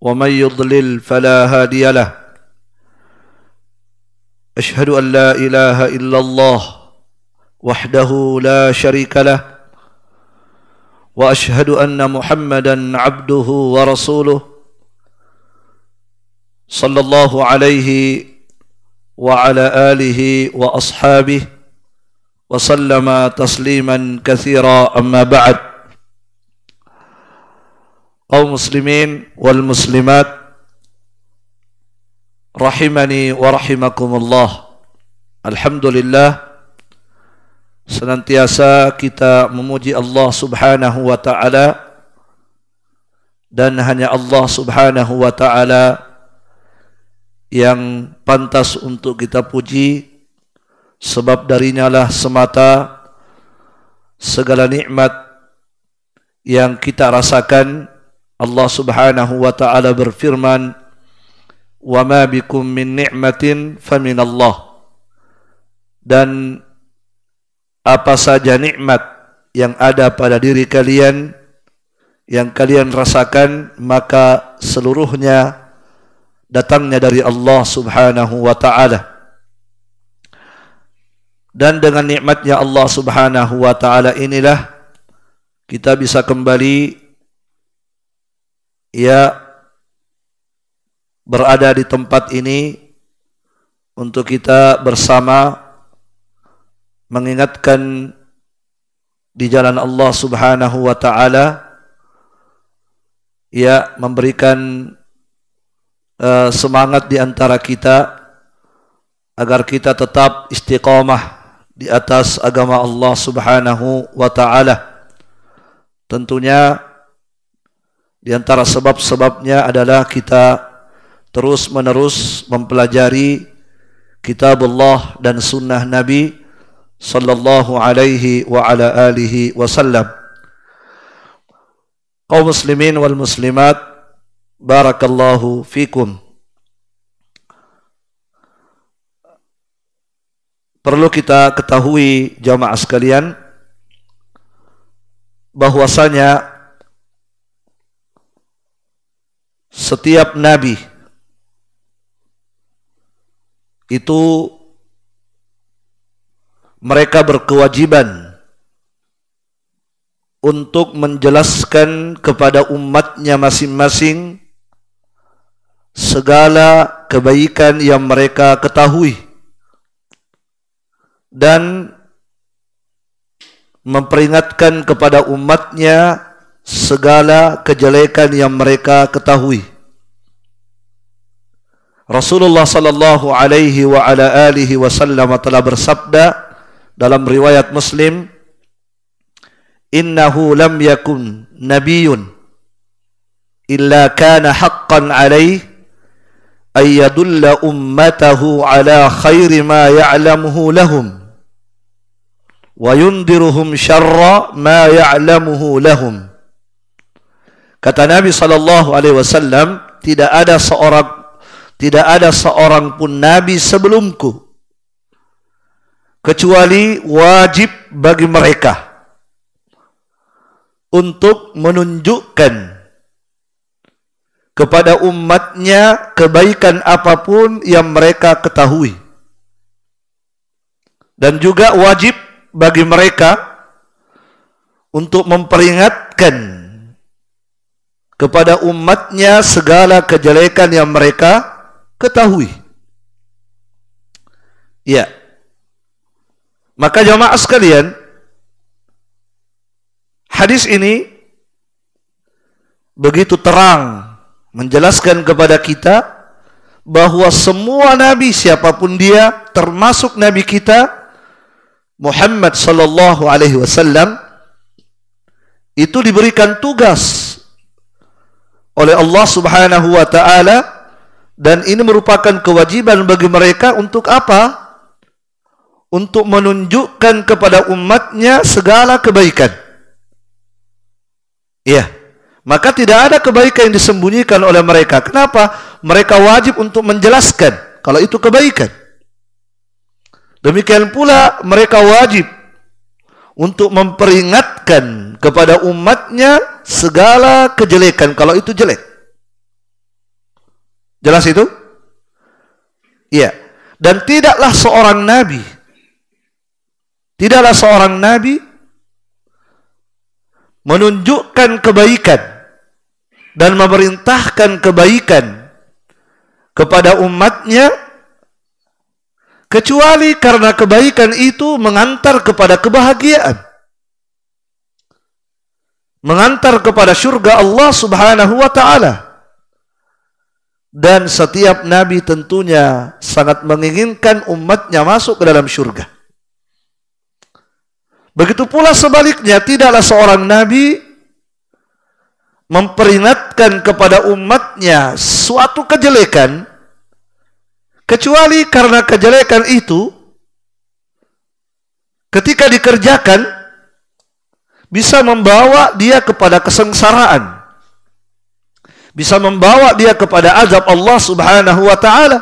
ومن يضلل فلا هادي له أشهد أن لا إله إلا الله وحده لا شريك له وأشهد أن محمدا عبده ورسوله صلى الله عليه وعلى آله وأصحابه وسلم تسليما كثيرا أما بعد kaum muslimin wal muslimat rahimani wa rahimakumullah alhamdulillah senantiasa kita memuji Allah Subhanahu wa taala dan hanya Allah Subhanahu wa taala yang pantas untuk kita puji sebab darinya lah semata segala nikmat yang kita rasakan Allah Subhanahu wa taala berfirman, "Wa ma bikum min ni'matin اللَّهِ Dan apa saja nikmat yang ada pada diri kalian yang kalian rasakan maka seluruhnya datangnya dari Allah Subhanahu wa taala. Dan dengan nikmatnya Allah Subhanahu wa taala inilah kita bisa kembali ya berada di tempat ini untuk kita bersama mengingatkan di jalan Allah Subhanahu wa taala ya memberikan uh, semangat di antara kita agar kita tetap istiqamah di atas agama Allah Subhanahu wa taala tentunya di antara sebab-sebabnya adalah kita terus-menerus mempelajari kitab Allah dan sunnah Nabi sallallahu alaihi wa ala alihi wasallam. Kaum muslimin wal muslimat, barakallahu fikum. Perlu kita ketahui jamaah sekalian bahwasanya setiap nabi itu mereka berkewajiban untuk menjelaskan kepada umatnya masing-masing segala kebaikan yang mereka ketahui dan memperingatkan kepada umatnya segala kejelekan yang mereka ketahui. Rasulullah sallallahu alaihi wa ala alihi wasallam telah bersabda dalam riwayat Muslim, "Innahu lam yakun nabiyyun illa kana haqqan alaihi ay yadulla ummatahu ala khairi ma ya'lamuhu lahum wa yundiruhum شر ma ya'lamuhu lahum." Kata Nabi sallallahu alaihi wasallam, tidak ada seorang tidak ada seorang pun nabi sebelumku kecuali wajib bagi mereka untuk menunjukkan kepada umatnya kebaikan apapun yang mereka ketahui dan juga wajib bagi mereka untuk memperingatkan kepada umatnya segala kejelekan yang mereka ketahui. Ya. Maka jamaah sekalian, hadis ini begitu terang menjelaskan kepada kita bahwa semua nabi siapapun dia termasuk nabi kita Muhammad sallallahu alaihi wasallam itu diberikan tugas oleh Allah Subhanahu wa taala dan ini merupakan kewajiban bagi mereka untuk apa? Untuk menunjukkan kepada umatnya segala kebaikan. Iya. Maka tidak ada kebaikan yang disembunyikan oleh mereka. Kenapa? Mereka wajib untuk menjelaskan kalau itu kebaikan. Demikian pula mereka wajib untuk memperingatkan kepada umatnya segala kejelekan kalau itu jelek. Jelas itu? Iya. Dan tidaklah seorang nabi tidaklah seorang nabi menunjukkan kebaikan dan memerintahkan kebaikan kepada umatnya kecuali karena kebaikan itu mengantar kepada kebahagiaan mengantar kepada surga Allah Subhanahu wa taala. Dan setiap nabi tentunya sangat menginginkan umatnya masuk ke dalam surga. Begitu pula sebaliknya, tidaklah seorang nabi memperingatkan kepada umatnya suatu kejelekan kecuali karena kejelekan itu ketika dikerjakan bisa membawa dia kepada kesengsaraan. Bisa membawa dia kepada azab Allah Subhanahu wa taala.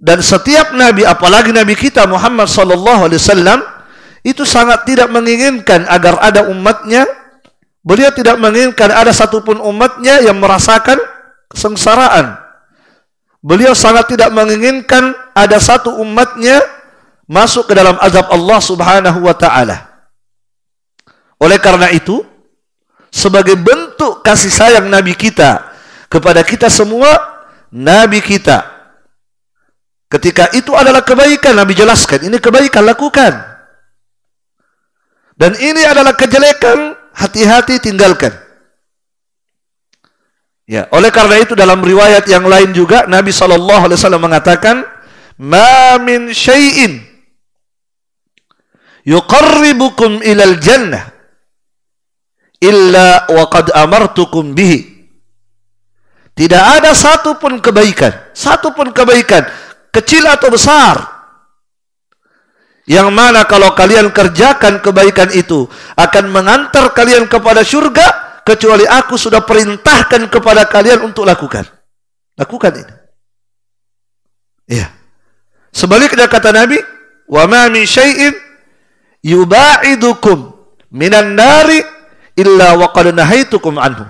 Dan setiap nabi apalagi nabi kita Muhammad sallallahu alaihi wasallam itu sangat tidak menginginkan agar ada umatnya beliau tidak menginginkan ada satupun umatnya yang merasakan kesengsaraan. Beliau sangat tidak menginginkan ada satu umatnya masuk ke dalam azab Allah Subhanahu wa taala. Oleh karena itu, sebagai bentuk kasih sayang Nabi kita kepada kita semua, Nabi kita ketika itu adalah kebaikan Nabi jelaskan, ini kebaikan lakukan. Dan ini adalah kejelekan, hati-hati tinggalkan. Ya, oleh karena itu dalam riwayat yang lain juga Nabi Shallallahu Alaihi Wasallam mengatakan, "Ma min shayin yuqarribukum ilal jannah illa waqad amartukum bihi. Tidak ada satupun kebaikan, satupun kebaikan, kecil atau besar. Yang mana kalau kalian kerjakan kebaikan itu akan mengantar kalian kepada surga kecuali aku sudah perintahkan kepada kalian untuk lakukan. Lakukan ini. Iya. Sebaliknya kata Nabi, "Wa ma min syai'in yuba'idukum minan nari illa waqad nahaitukum anhu.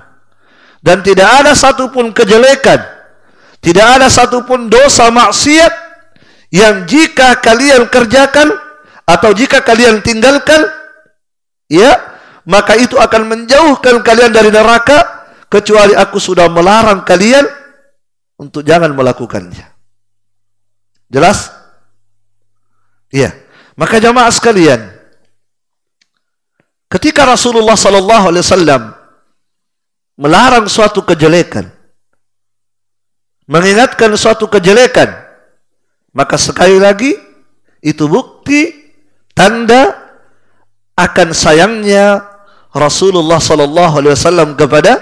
Dan tidak ada satupun kejelekan, tidak ada satupun dosa maksiat yang jika kalian kerjakan atau jika kalian tinggalkan ya maka itu akan menjauhkan kalian dari neraka kecuali aku sudah melarang kalian untuk jangan melakukannya. Jelas? Iya. Maka jamaah sekalian, Ketika Rasulullah Sallallahu Alaihi Wasallam melarang suatu kejelekan, mengingatkan suatu kejelekan, maka sekali lagi itu bukti tanda akan sayangnya Rasulullah Sallallahu Alaihi Wasallam kepada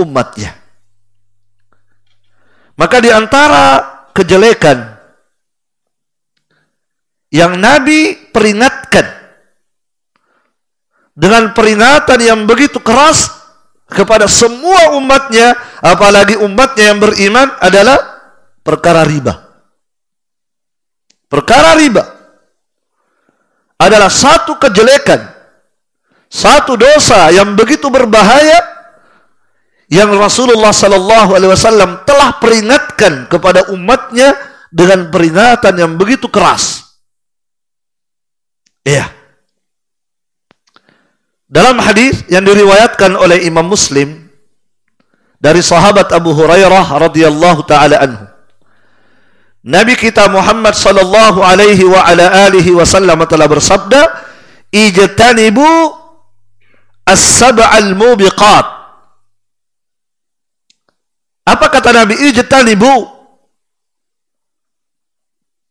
umatnya. Maka di antara kejelekan yang Nabi peringat dengan peringatan yang begitu keras kepada semua umatnya, apalagi umatnya yang beriman adalah perkara riba. Perkara riba adalah satu kejelekan, satu dosa yang begitu berbahaya yang Rasulullah Sallallahu Alaihi Wasallam telah peringatkan kepada umatnya dengan peringatan yang begitu keras. Iya. Dalam hadis yang diriwayatkan oleh Imam Muslim dari sahabat Abu Hurairah radhiyallahu taala anhu. Nabi kita Muhammad sallallahu alaihi wa ala alihi wasallam telah bersabda, "Ijtanibu as-sab'al mubiqat." Apa kata Nabi? Ijtanibu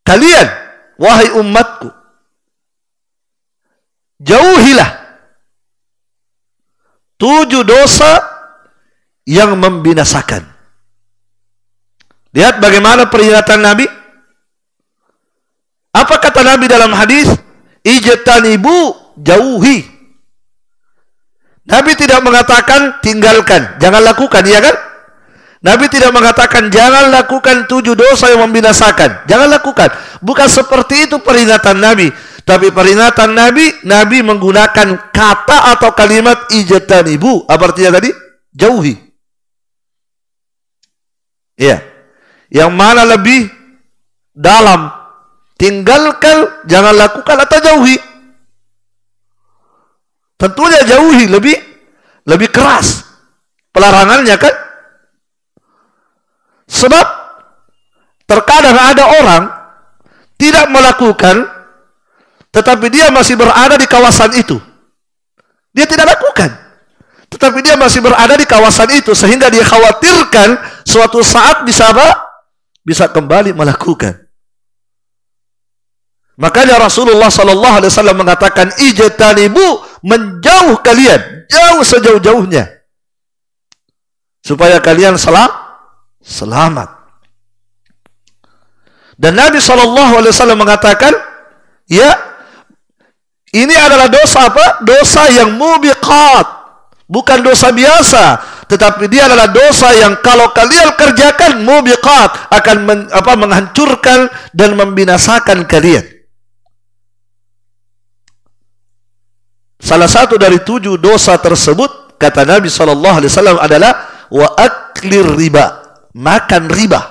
Kalian wahai umatku jauhilah Tujuh dosa yang membinasakan. Lihat bagaimana peringatan Nabi. Apa kata Nabi dalam hadis? ibu jauhi. Nabi tidak mengatakan tinggalkan, jangan lakukan, ya kan? Nabi tidak mengatakan jangan lakukan tujuh dosa yang membinasakan. Jangan lakukan. Bukan seperti itu peringatan Nabi. Tapi peringatan Nabi, Nabi menggunakan kata atau kalimat ijatan ibu. Apa artinya tadi? Jauhi. Iya. Yang mana lebih dalam? Tinggalkan, jangan lakukan atau jauhi. Tentunya jauhi lebih lebih keras pelarangannya kan. Sebab terkadang ada orang tidak melakukan tetapi dia masih berada di kawasan itu. Dia tidak lakukan. Tetapi dia masih berada di kawasan itu sehingga dia khawatirkan suatu saat bisa apa? Bisa kembali melakukan. Makanya Rasulullah Shallallahu Alaihi Wasallam mengatakan ijtanibu menjauh kalian jauh sejauh-jauhnya supaya kalian selam selamat. Dan Nabi Shallallahu Alaihi Wasallam mengatakan, ya ini adalah dosa apa? Dosa yang mubiqat. Bukan dosa biasa, tetapi dia adalah dosa yang kalau kalian kerjakan mubiqat akan men, apa menghancurkan dan membinasakan kalian. Salah satu dari tujuh dosa tersebut kata Nabi Shallallahu Alaihi Wasallam adalah wa aklir riba makan riba.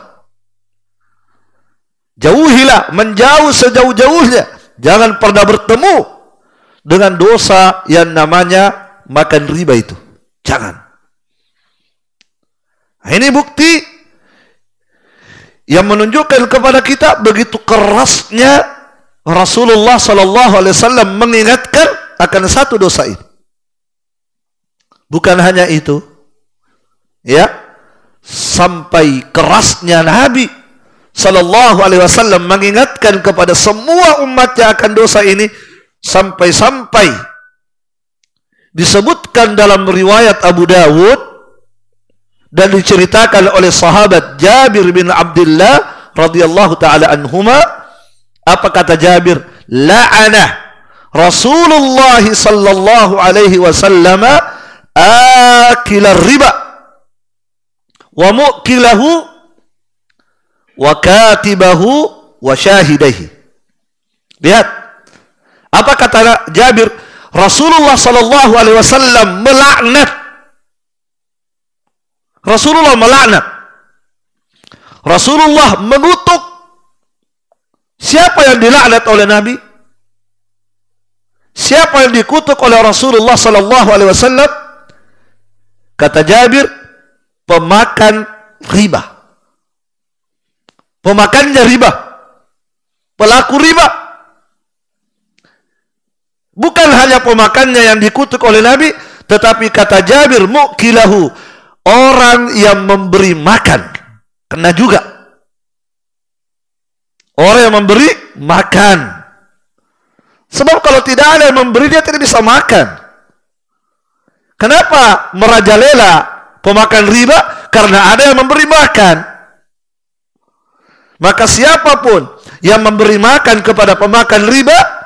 Jauhilah, menjauh sejauh-jauhnya. Jangan pernah bertemu dengan dosa yang namanya makan riba itu. Jangan. Nah, ini bukti yang menunjukkan kepada kita begitu kerasnya Rasulullah Sallallahu Alaihi Wasallam mengingatkan akan satu dosa ini. Bukan hanya itu, ya sampai kerasnya Nabi Sallallahu Alaihi Wasallam mengingatkan kepada semua umatnya akan dosa ini Sampai-sampai disebutkan dalam riwayat Abu Dawud dan diceritakan oleh sahabat Jabir bin Abdullah radhiyallahu taala anhuma apa kata Jabir la'ana Rasulullah sallallahu alaihi wasallam akil riba wa mu'kilahu wa katibahu wa syahidaihi lihat apa kata Jabir? Rasulullah Shallallahu Alaihi Wasallam melaknat. Rasulullah melaknat. Rasulullah mengutuk. Siapa yang dilaknat oleh Nabi? Siapa yang dikutuk oleh Rasulullah Shallallahu Alaihi Wasallam? Kata Jabir, pemakan riba. Pemakannya riba. Pelaku riba. Bukan hanya pemakannya yang dikutuk oleh Nabi, tetapi kata Jabir, mukilahu, orang yang memberi makan, kena juga. Orang yang memberi makan. Sebab kalau tidak ada yang memberi, dia tidak bisa makan. Kenapa merajalela pemakan riba? Karena ada yang memberi makan. Maka siapapun yang memberi makan kepada pemakan riba,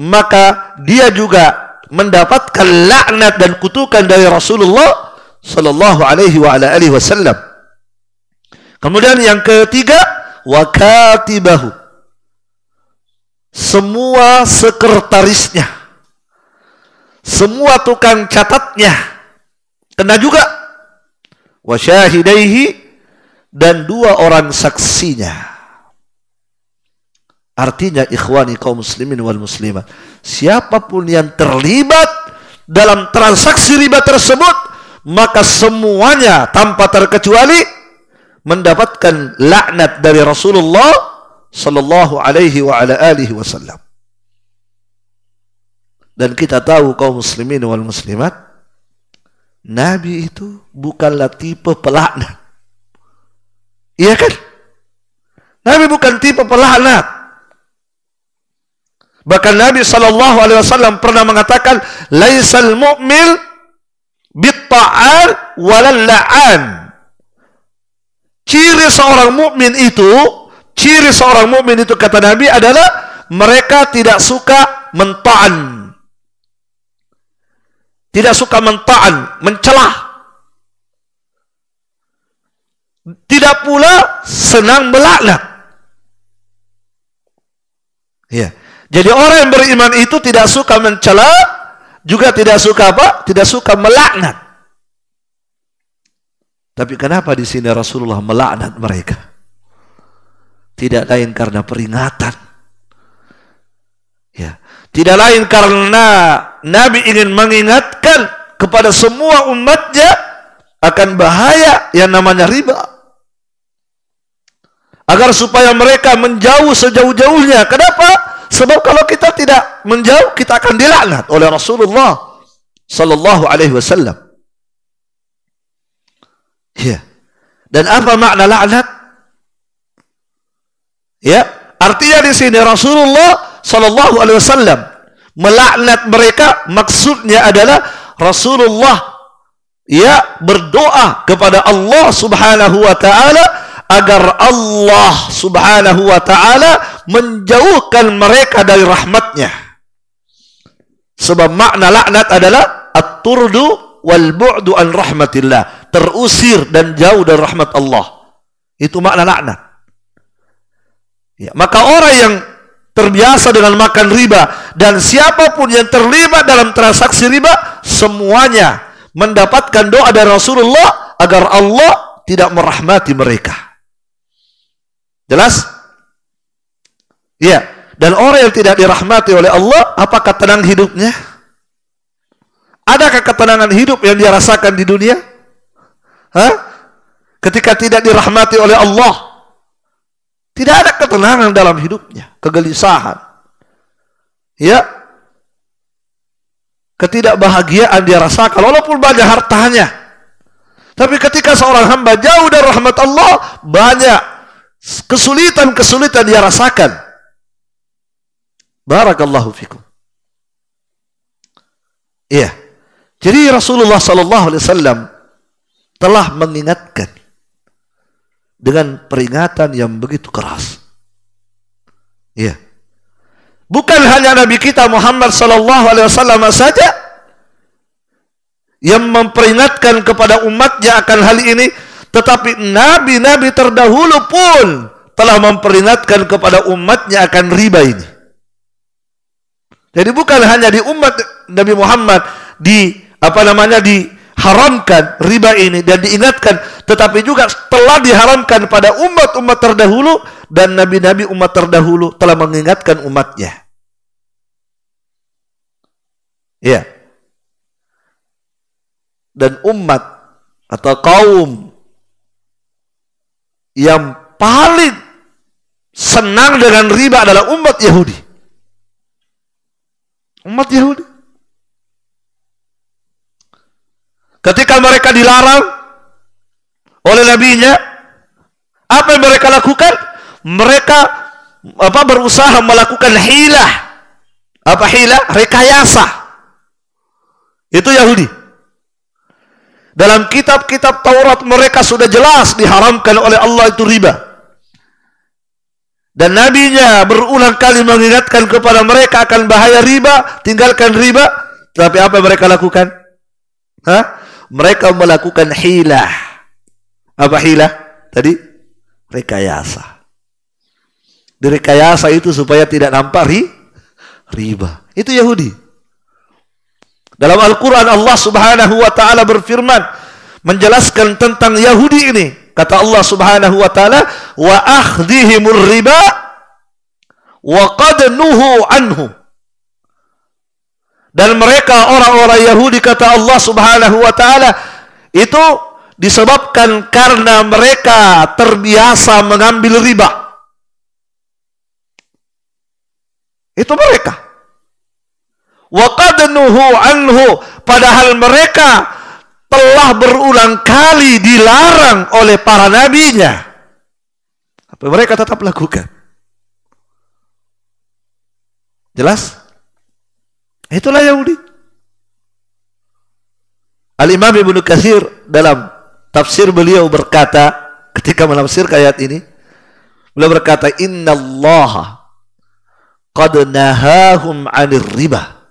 maka dia juga mendapatkan laknat dan kutukan dari Rasulullah sallallahu alaihi wa ala alihi wasallam. Kemudian yang ketiga wakatibahu. Semua sekretarisnya. Semua tukang catatnya kena juga. Wasyahidaihi dan dua orang saksinya. Artinya ikhwani kaum muslimin wal muslimat. Siapapun yang terlibat dalam transaksi riba tersebut, maka semuanya tanpa terkecuali mendapatkan laknat dari Rasulullah sallallahu alaihi wa ala alihi wasallam. Dan kita tahu kaum muslimin wal muslimat, Nabi itu bukanlah tipe pelaknat. Iya kan? Nabi bukan tipe pelaknat. Bahkan Nabi Shallallahu Alaihi Wasallam pernah mengatakan, "Laisal mu'mil bitta'an walallaan." Ciri seorang mukmin itu, ciri seorang mukmin itu kata Nabi adalah mereka tidak suka mentaan. Tidak suka mentaan, mencelah. Tidak pula senang melaknat. Ya. Yeah. Jadi orang yang beriman itu tidak suka mencela, juga tidak suka apa? Tidak suka melaknat. Tapi kenapa di sini Rasulullah melaknat mereka? Tidak lain karena peringatan. Ya, tidak lain karena Nabi ingin mengingatkan kepada semua umatnya akan bahaya yang namanya riba. Agar supaya mereka menjauh sejauh-jauhnya. Kenapa? Sebab kalau kita tidak menjauh, kita akan dilaknat oleh Rasulullah sallallahu alaihi wasallam. Ya. Dan apa makna laknat? Ya, artinya di sini Rasulullah sallallahu alaihi wasallam melaknat mereka maksudnya adalah Rasulullah ya berdoa kepada Allah Subhanahu wa taala agar Allah Subhanahu wa taala menjauhkan mereka dari rahmatnya. Sebab makna laknat adalah at-turdu wal bu'du an rahmatillah. Terusir dan jauh dari rahmat Allah. Itu makna laknat. Ya, maka orang yang terbiasa dengan makan riba dan siapapun yang terlibat dalam transaksi riba semuanya mendapatkan doa dari Rasulullah agar Allah tidak merahmati mereka. Jelas? Ya, Dan orang yang tidak dirahmati oleh Allah, apakah tenang hidupnya? Adakah ketenangan hidup yang dia rasakan di dunia? Hah? Ketika tidak dirahmati oleh Allah. Tidak ada ketenangan dalam hidupnya. Kegelisahan. Ya. Ketidakbahagiaan dia rasakan. Walaupun banyak hartanya. Tapi ketika seorang hamba jauh dari rahmat Allah, banyak kesulitan-kesulitan dia rasakan. Barakallahu fikum. Iya. Jadi Rasulullah sallallahu alaihi wasallam telah mengingatkan dengan peringatan yang begitu keras. Iya. Bukan hanya Nabi kita Muhammad sallallahu alaihi wasallam saja yang memperingatkan kepada umatnya akan hal ini, tetapi nabi-nabi terdahulu pun telah memperingatkan kepada umatnya akan riba ini. Jadi bukan hanya di umat Nabi Muhammad di apa namanya diharamkan riba ini dan diingatkan, tetapi juga telah diharamkan pada umat-umat terdahulu dan nabi-nabi umat terdahulu telah mengingatkan umatnya. Ya. Dan umat atau kaum yang paling senang dengan riba adalah umat Yahudi. Umat Yahudi. Ketika mereka dilarang oleh nabinya, apa yang mereka lakukan? Mereka apa berusaha melakukan hilah. Apa hilah? Rekayasa. Itu Yahudi. Dalam kitab-kitab Taurat mereka sudah jelas diharamkan oleh Allah itu riba. Dan nabinya berulang kali mengingatkan kepada mereka akan bahaya riba, tinggalkan riba. Tapi apa yang mereka lakukan? Hah? Mereka melakukan hilah. Apa hilah? Tadi rekayasa. Direkayasa itu supaya tidak nampak ri, riba. Itu Yahudi. Dalam Al-Quran Allah subhanahu wa ta'ala berfirman. Menjelaskan tentang Yahudi ini. Kata Allah Subhanahu wa taala, "Wa akhdhihimur riba wa qad nuhu anhu." Dan mereka orang-orang Yahudi kata Allah Subhanahu wa taala itu disebabkan karena mereka terbiasa mengambil riba. Itu mereka. Wa qad nuhu anhu padahal mereka telah berulang kali dilarang oleh para nabinya. Tapi mereka tetap lakukan. Jelas? Itulah Yahudi. Al-Imam Ibn Kathir dalam tafsir beliau berkata ketika menafsir ayat ini, beliau berkata, Inna Allah qad nahahum anir riba.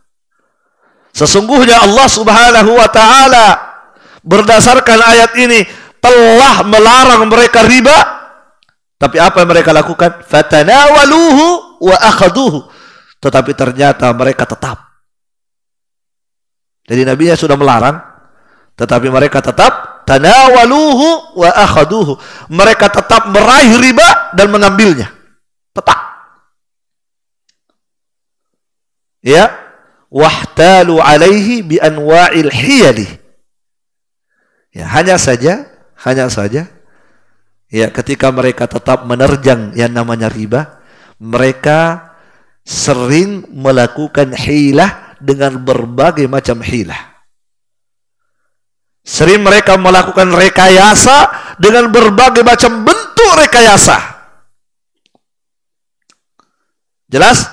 Sesungguhnya Allah subhanahu wa ta'ala berdasarkan ayat ini telah melarang mereka riba tapi apa yang mereka lakukan fatanawaluhu wa akhaduhu tetapi ternyata mereka tetap jadi nabinya sudah melarang tetapi mereka tetap tanawaluhu wa akhaduhu mereka tetap meraih riba dan mengambilnya tetap ya wahtalu alaihi bi anwa'il hiyali Ya, hanya saja, hanya saja, ya ketika mereka tetap menerjang yang namanya riba, mereka sering melakukan hilah dengan berbagai macam hilah. Sering mereka melakukan rekayasa dengan berbagai macam bentuk rekayasa. Jelas?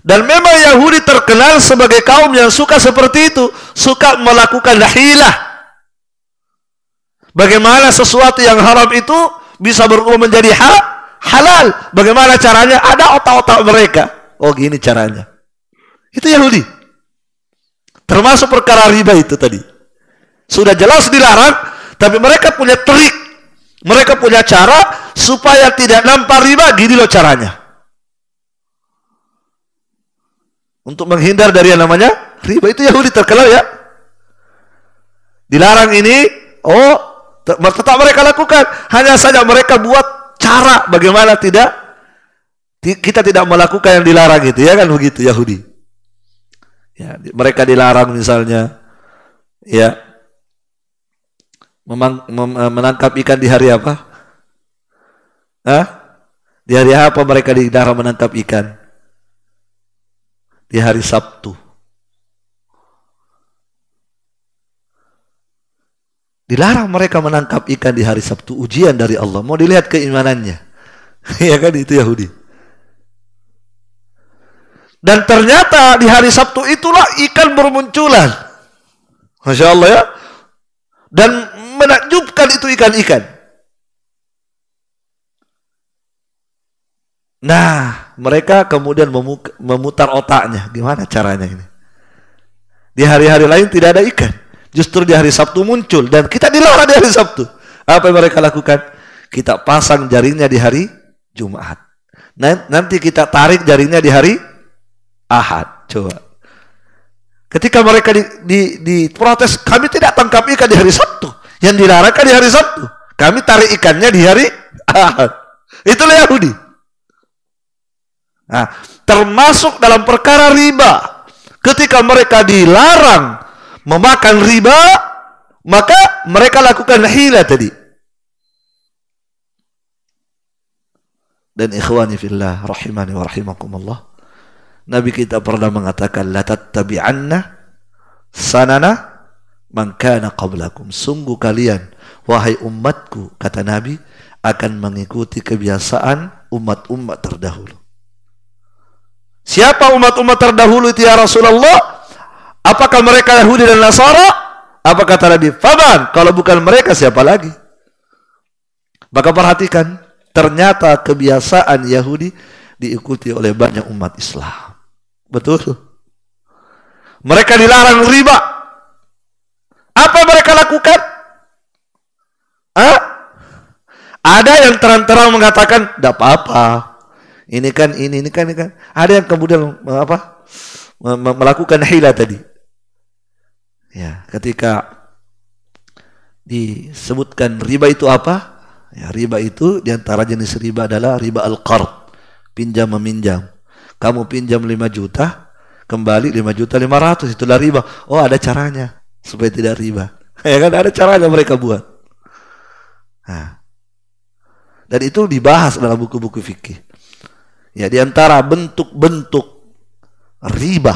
Dan memang Yahudi terkenal sebagai kaum yang suka seperti itu. Suka melakukan hilah. Bagaimana sesuatu yang haram itu bisa berubah menjadi ha halal? Bagaimana caranya? Ada otak-otak mereka. Oh gini caranya. Itu Yahudi. Termasuk perkara riba itu tadi. Sudah jelas dilarang, tapi mereka punya trik. Mereka punya cara supaya tidak nampak riba, gini loh caranya. Untuk menghindar dari yang namanya riba itu Yahudi terkenal ya. Dilarang ini, oh tetap mereka lakukan. Hanya saja mereka buat cara bagaimana tidak kita tidak melakukan yang dilarang gitu ya kan begitu Yahudi. Ya, mereka dilarang misalnya ya memang, mem, eh, menangkap ikan di hari apa? Hah? Di hari apa mereka dilarang menangkap ikan? Di hari Sabtu. Dilarang mereka menangkap ikan di hari Sabtu. Ujian dari Allah. Mau dilihat keimanannya. ya kan itu Yahudi. Dan ternyata di hari Sabtu itulah ikan bermunculan. Masya Allah ya. Dan menakjubkan itu ikan-ikan. Nah, mereka kemudian memutar otaknya. Gimana caranya ini? Di hari-hari lain tidak ada ikan. Justru di hari Sabtu muncul dan kita dilarang di hari Sabtu. Apa yang mereka lakukan? Kita pasang jarinya di hari Jumat. Nanti kita tarik jarinya di hari Ahad. Coba. Ketika mereka di, di, di protes, kami tidak tangkap ikan di hari Sabtu. Yang dilarang kan di hari Sabtu. Kami tarik ikannya di hari Ahad. Itulah Yahudi. Nah, termasuk dalam perkara riba. Ketika mereka dilarang memakan riba, maka mereka lakukan hila tadi. Dan ikhwani fillah rahimani wa rahimakumullah. Nabi kita pernah mengatakan la tattabi'anna sanana man kana qablakum. Sungguh kalian wahai umatku kata Nabi akan mengikuti kebiasaan umat-umat terdahulu. Siapa umat-umat terdahulu itu ya Rasulullah? Apakah mereka Yahudi dan Nasara? Apa kata Nabi? Faban, kalau bukan mereka siapa lagi? Maka perhatikan, ternyata kebiasaan Yahudi diikuti oleh banyak umat Islam. Betul. Mereka dilarang riba. Apa mereka lakukan? Hah? Ada yang terang-terang mengatakan, tidak apa-apa. Ini kan, ini, ini kan, ini kan. Ada yang kemudian apa? melakukan hila tadi. Ya, ketika disebutkan riba itu apa? Ya, riba itu diantara jenis riba adalah riba al-qard, pinjam meminjam. Kamu pinjam 5 juta, kembali 5 juta 500 itulah riba. Oh, ada caranya supaya tidak riba. ya kan ada caranya mereka buat. Nah. Dan itu dibahas dalam buku-buku fikih. Ya, diantara bentuk-bentuk riba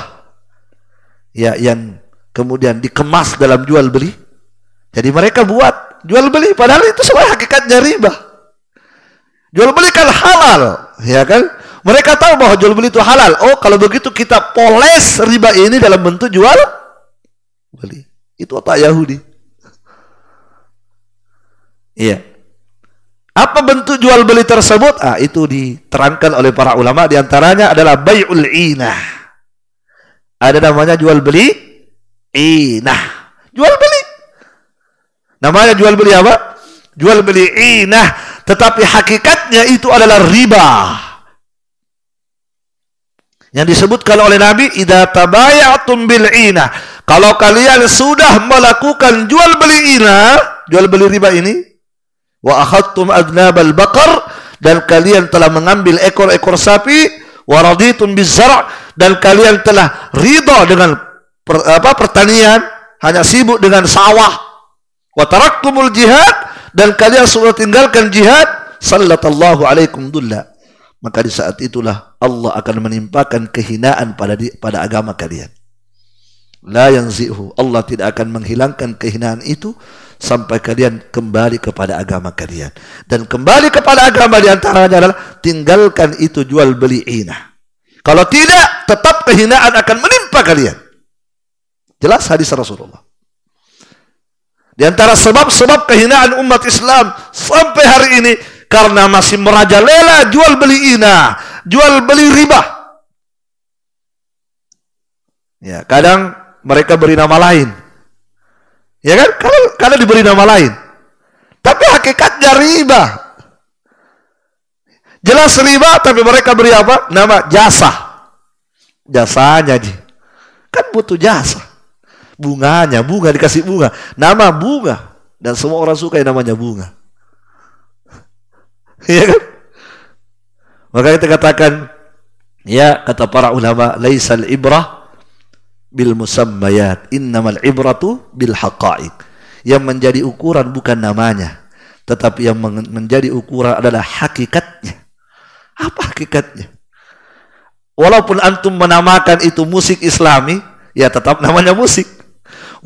ya yang kemudian dikemas dalam jual beli. Jadi mereka buat jual beli padahal itu sebenarnya hakikatnya riba. Jual beli kan halal, ya kan? Mereka tahu bahwa jual beli itu halal. Oh, kalau begitu kita poles riba ini dalam bentuk jual beli. Itu otak Yahudi. Iya. Apa bentuk jual beli tersebut? Ah, itu diterangkan oleh para ulama diantaranya adalah bayul inah. Ada namanya jual beli inah. Jual beli. Namanya jual beli apa? Jual beli inah. Tetapi hakikatnya itu adalah riba. Yang disebutkan oleh Nabi, Ida tabayatum bil inah. Kalau kalian sudah melakukan jual beli inah, jual beli riba ini, wa adnab adnabal bakar, dan kalian telah mengambil ekor-ekor sapi, waraditum bizar' dan kalian telah ridha dengan per, apa pertanian, hanya sibuk dengan sawah. watarakumul jihad dan kalian sudah tinggalkan jihad, sallallahu alaikum dulla. Maka di saat itulah Allah akan menimpakan kehinaan pada di, pada agama kalian. La yang sihu Allah tidak akan menghilangkan kehinaan itu sampai kalian kembali kepada agama kalian. Dan kembali kepada agama di antaranya adalah tinggalkan itu jual beli inah. Kalau tidak, tetap kehinaan akan menimpa kalian. Jelas hadis Rasulullah. Di antara sebab-sebab kehinaan umat Islam sampai hari ini karena masih merajalela jual beli ina, jual beli riba. Ya, kadang mereka beri nama lain. Ya kan? Karena, kadang diberi nama lain. Tapi hakikatnya riba. Jelas riba tapi mereka beri apa? Nama jasa. Jasanya, aja. Kan butuh jasa bunganya, bunga dikasih bunga, nama bunga dan semua orang suka yang namanya bunga. Iya kan? Maka kita katakan ya kata para ulama laisal ibrah bil musammayat, innamal ibratu bil haqa'iq. Yang menjadi ukuran bukan namanya, tetapi yang menjadi ukuran adalah hakikatnya. Apa hakikatnya? Walaupun antum menamakan itu musik islami, ya tetap namanya musik.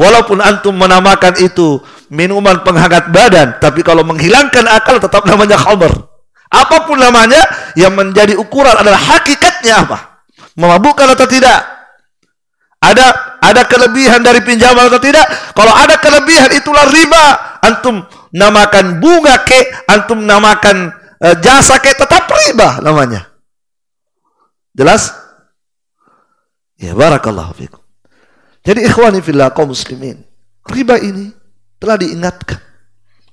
Walaupun antum menamakan itu minuman penghangat badan, tapi kalau menghilangkan akal tetap namanya khamr. Apapun namanya, yang menjadi ukuran adalah hakikatnya apa? Memabukkan atau tidak? Ada ada kelebihan dari pinjaman atau tidak? Kalau ada kelebihan itulah riba. Antum namakan bunga ke, antum namakan e, jasa ke, tetap riba namanya. Jelas? Ya barakallahu fikum. Jadi ikhwani fillah kaum muslimin, riba ini telah diingatkan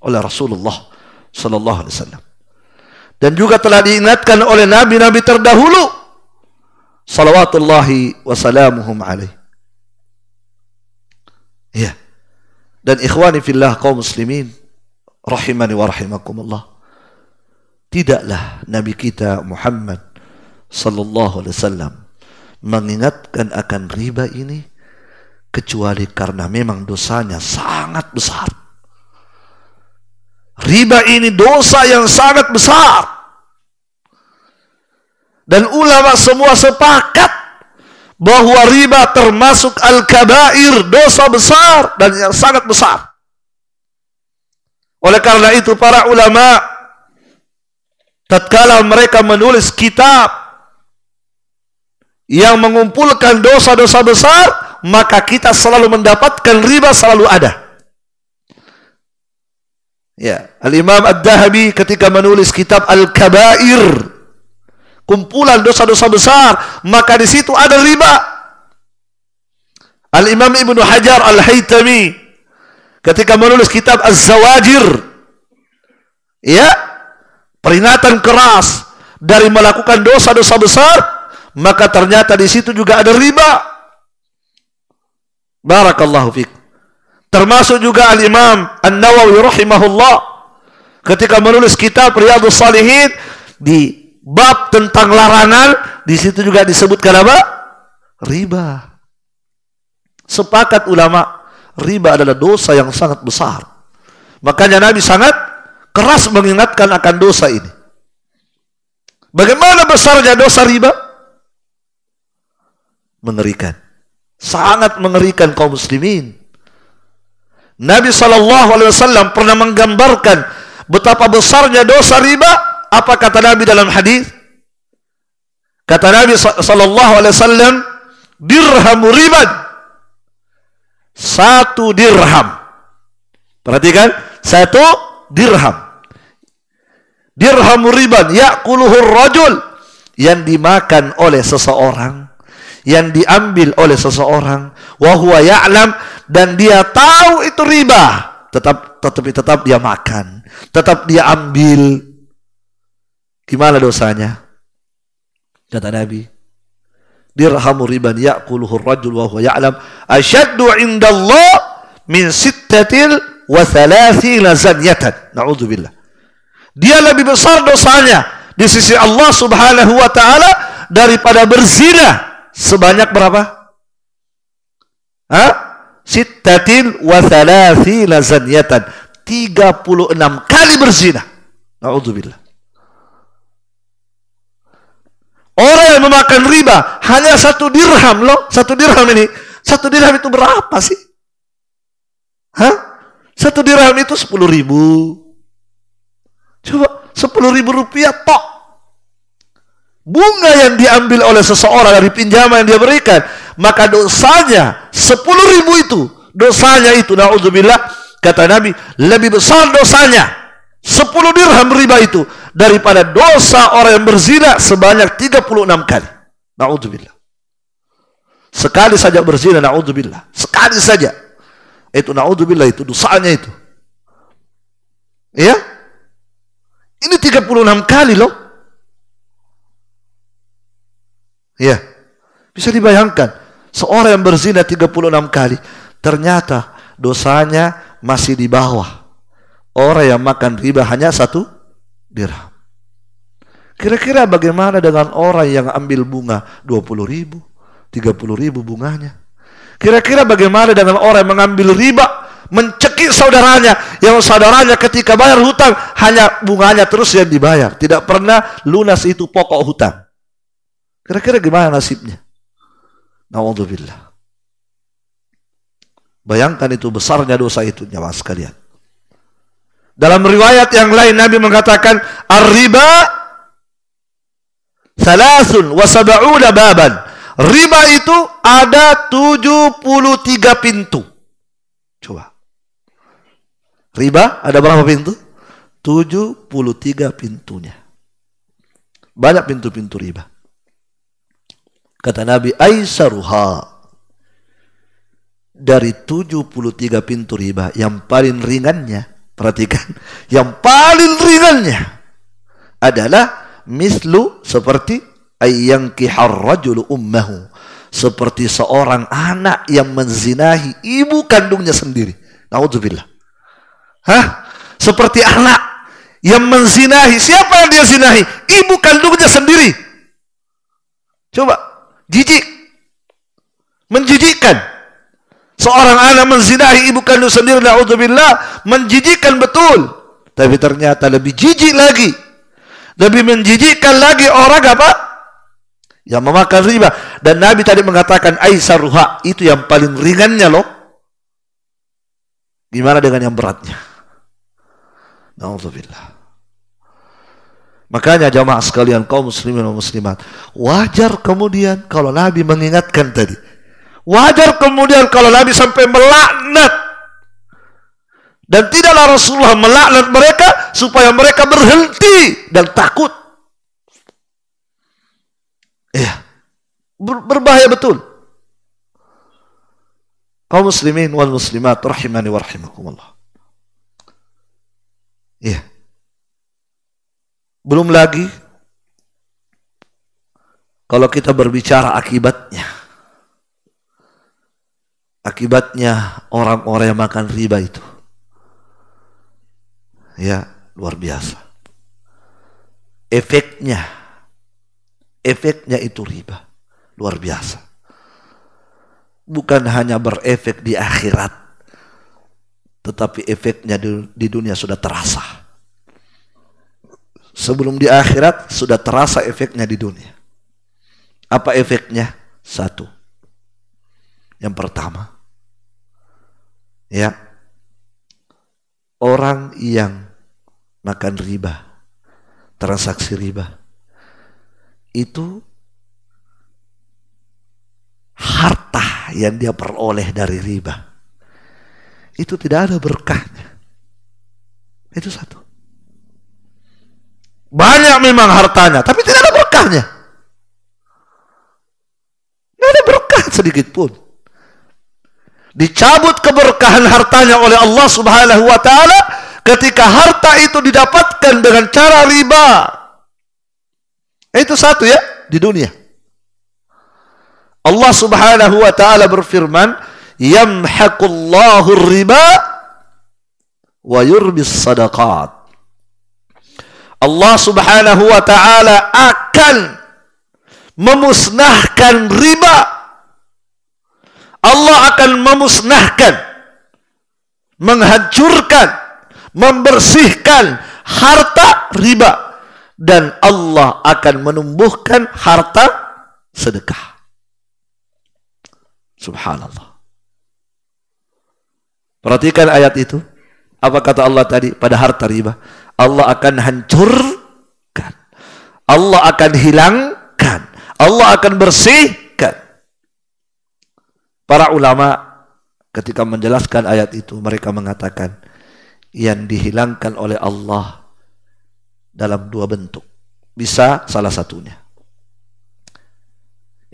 oleh Rasulullah sallallahu alaihi wasallam. Dan juga telah diingatkan oleh nabi-nabi terdahulu salawatullahi wasalamuhum alaih. Ya. Dan ikhwani fillah kaum muslimin rahimani wa rahimakumullah. Tidaklah nabi kita Muhammad sallallahu alaihi wasallam mengingatkan akan riba ini kecuali karena memang dosanya sangat besar. Riba ini dosa yang sangat besar. Dan ulama semua sepakat bahwa riba termasuk al-kabair, dosa besar dan yang sangat besar. Oleh karena itu para ulama tatkala mereka menulis kitab yang mengumpulkan dosa-dosa besar, maka kita selalu mendapatkan riba selalu ada. Ya, Al-Imam Ad-Dahabi ketika menulis kitab Al-Kabair, kumpulan dosa-dosa besar, maka di situ ada riba. Al-Imam Ibnu Hajar Al-Haytami ketika menulis kitab Az-Zawajir, ya, peringatan keras dari melakukan dosa-dosa besar, maka ternyata di situ juga ada riba. Barakallahu Termasuk juga Al-Imam An-Nawawi rahimahullah ketika menulis kitab Riyadhus Salihin di bab tentang larangan di situ juga disebutkan apa? Riba. Sepakat ulama, riba adalah dosa yang sangat besar. Makanya Nabi sangat keras mengingatkan akan dosa ini. Bagaimana besarnya dosa riba? Mengerikan. Sangat mengerikan kaum muslimin. Nabi saw pernah menggambarkan betapa besarnya dosa riba. Apa kata Nabi dalam hadis? Kata Nabi saw dirham riban satu dirham. Perhatikan satu dirham. Dirham riban yakuluhur rajul yang dimakan oleh seseorang yang diambil oleh seseorang wahwa ya'lam dan dia tahu itu riba tetap tetapi tetap dia makan tetap dia ambil gimana dosanya kata Nabi dirhamu riban ya'kuluhu rajul wa huwa ya'lam asyaddu indallah min sittatil wa thalathina zanyatan na'udzubillah dia lebih besar dosanya di sisi Allah Subhanahu wa taala daripada berzina sebanyak berapa? Hah? Sittatin wa thalathina zanyatan. 36 kali berzina. Na'udzubillah. Orang yang memakan riba hanya satu dirham loh. Satu dirham ini. Satu dirham itu berapa sih? Hah? Satu dirham itu sepuluh ribu. Coba sepuluh ribu rupiah tok bunga yang diambil oleh seseorang dari pinjaman yang dia berikan, maka dosanya sepuluh ribu itu, dosanya itu, naudzubillah, kata Nabi, lebih besar dosanya sepuluh dirham riba itu daripada dosa orang yang berzina sebanyak tiga puluh enam kali. Naudzubillah. Sekali saja berzina, naudzubillah. Sekali saja. Itu naudzubillah itu dosanya itu. Ya? Ini tiga puluh enam kali loh. Ya. Bisa dibayangkan. Seorang yang berzina 36 kali. Ternyata dosanya masih di bawah. Orang yang makan riba hanya satu dirham. Kira-kira bagaimana dengan orang yang ambil bunga 20 ribu, 30 ribu bunganya? Kira-kira bagaimana dengan orang yang mengambil riba, mencekik saudaranya, yang saudaranya ketika bayar hutang, hanya bunganya terus yang dibayar. Tidak pernah lunas itu pokok hutang. Kira-kira gimana nasibnya? Naudzubillah. Bayangkan itu besarnya dosa itu nyawa sekalian. Dalam riwayat yang lain Nabi mengatakan ar-riba salasun wa sab'una baban. Riba itu ada 73 pintu. Coba. Riba ada berapa pintu? 73 pintunya. Banyak pintu-pintu riba. Kata Nabi, Aisyaruha Dari 73 pintu riba, yang paling ringannya, perhatikan, yang paling ringannya adalah mislu seperti ayang kihar rajulu ummahu. Seperti seorang anak yang menzinahi ibu kandungnya sendiri. Naudzubillah. Hah? Seperti anak yang menzinahi. Siapa yang dia zinahi? Ibu kandungnya sendiri. Coba Jijik. Menjijikan. Seorang anak menzinahi ibu kandung sendiri, na'udzubillah, menjijikan betul. Tapi ternyata lebih jijik lagi. Lebih menjijikan lagi orang apa? Yang memakan riba. Dan Nabi tadi mengatakan, Aisyah itu yang paling ringannya loh. Gimana dengan yang beratnya? Na'udzubillah. Makanya jamaah sekalian kaum muslimin dan muslimat, wajar kemudian kalau Nabi mengingatkan tadi. Wajar kemudian kalau Nabi sampai melaknat. Dan tidaklah Rasulullah melaknat mereka supaya mereka berhenti dan takut. Iya. Ber berbahaya betul. Kaum muslimin wal muslimat rahimani wa rahimakumullah. Iya. Belum lagi kalau kita berbicara akibatnya. Akibatnya orang-orang yang makan riba itu. Ya, luar biasa. Efeknya efeknya itu riba. Luar biasa. Bukan hanya berefek di akhirat, tetapi efeknya di, dunia sudah terasa sebelum di akhirat sudah terasa efeknya di dunia. Apa efeknya? Satu. Yang pertama, ya orang yang makan riba, transaksi riba itu harta yang dia peroleh dari riba itu tidak ada berkahnya. Itu satu. Banyak memang hartanya, tapi tidak ada berkahnya. Tidak ada berkah sedikit pun. Dicabut keberkahan hartanya oleh Allah Subhanahu wa taala ketika harta itu didapatkan dengan cara riba. Itu satu ya di dunia. Allah Subhanahu wa taala berfirman, "Yamhaqullahu riba wa yurbis sadaqat." Allah Subhanahu wa taala akan memusnahkan riba. Allah akan memusnahkan, menghancurkan, membersihkan harta riba dan Allah akan menumbuhkan harta sedekah. Subhanallah. Perhatikan ayat itu. Apa kata Allah tadi pada harta riba? Allah akan hancurkan. Allah akan hilangkan. Allah akan bersihkan. Para ulama ketika menjelaskan ayat itu mereka mengatakan yang dihilangkan oleh Allah dalam dua bentuk. Bisa salah satunya.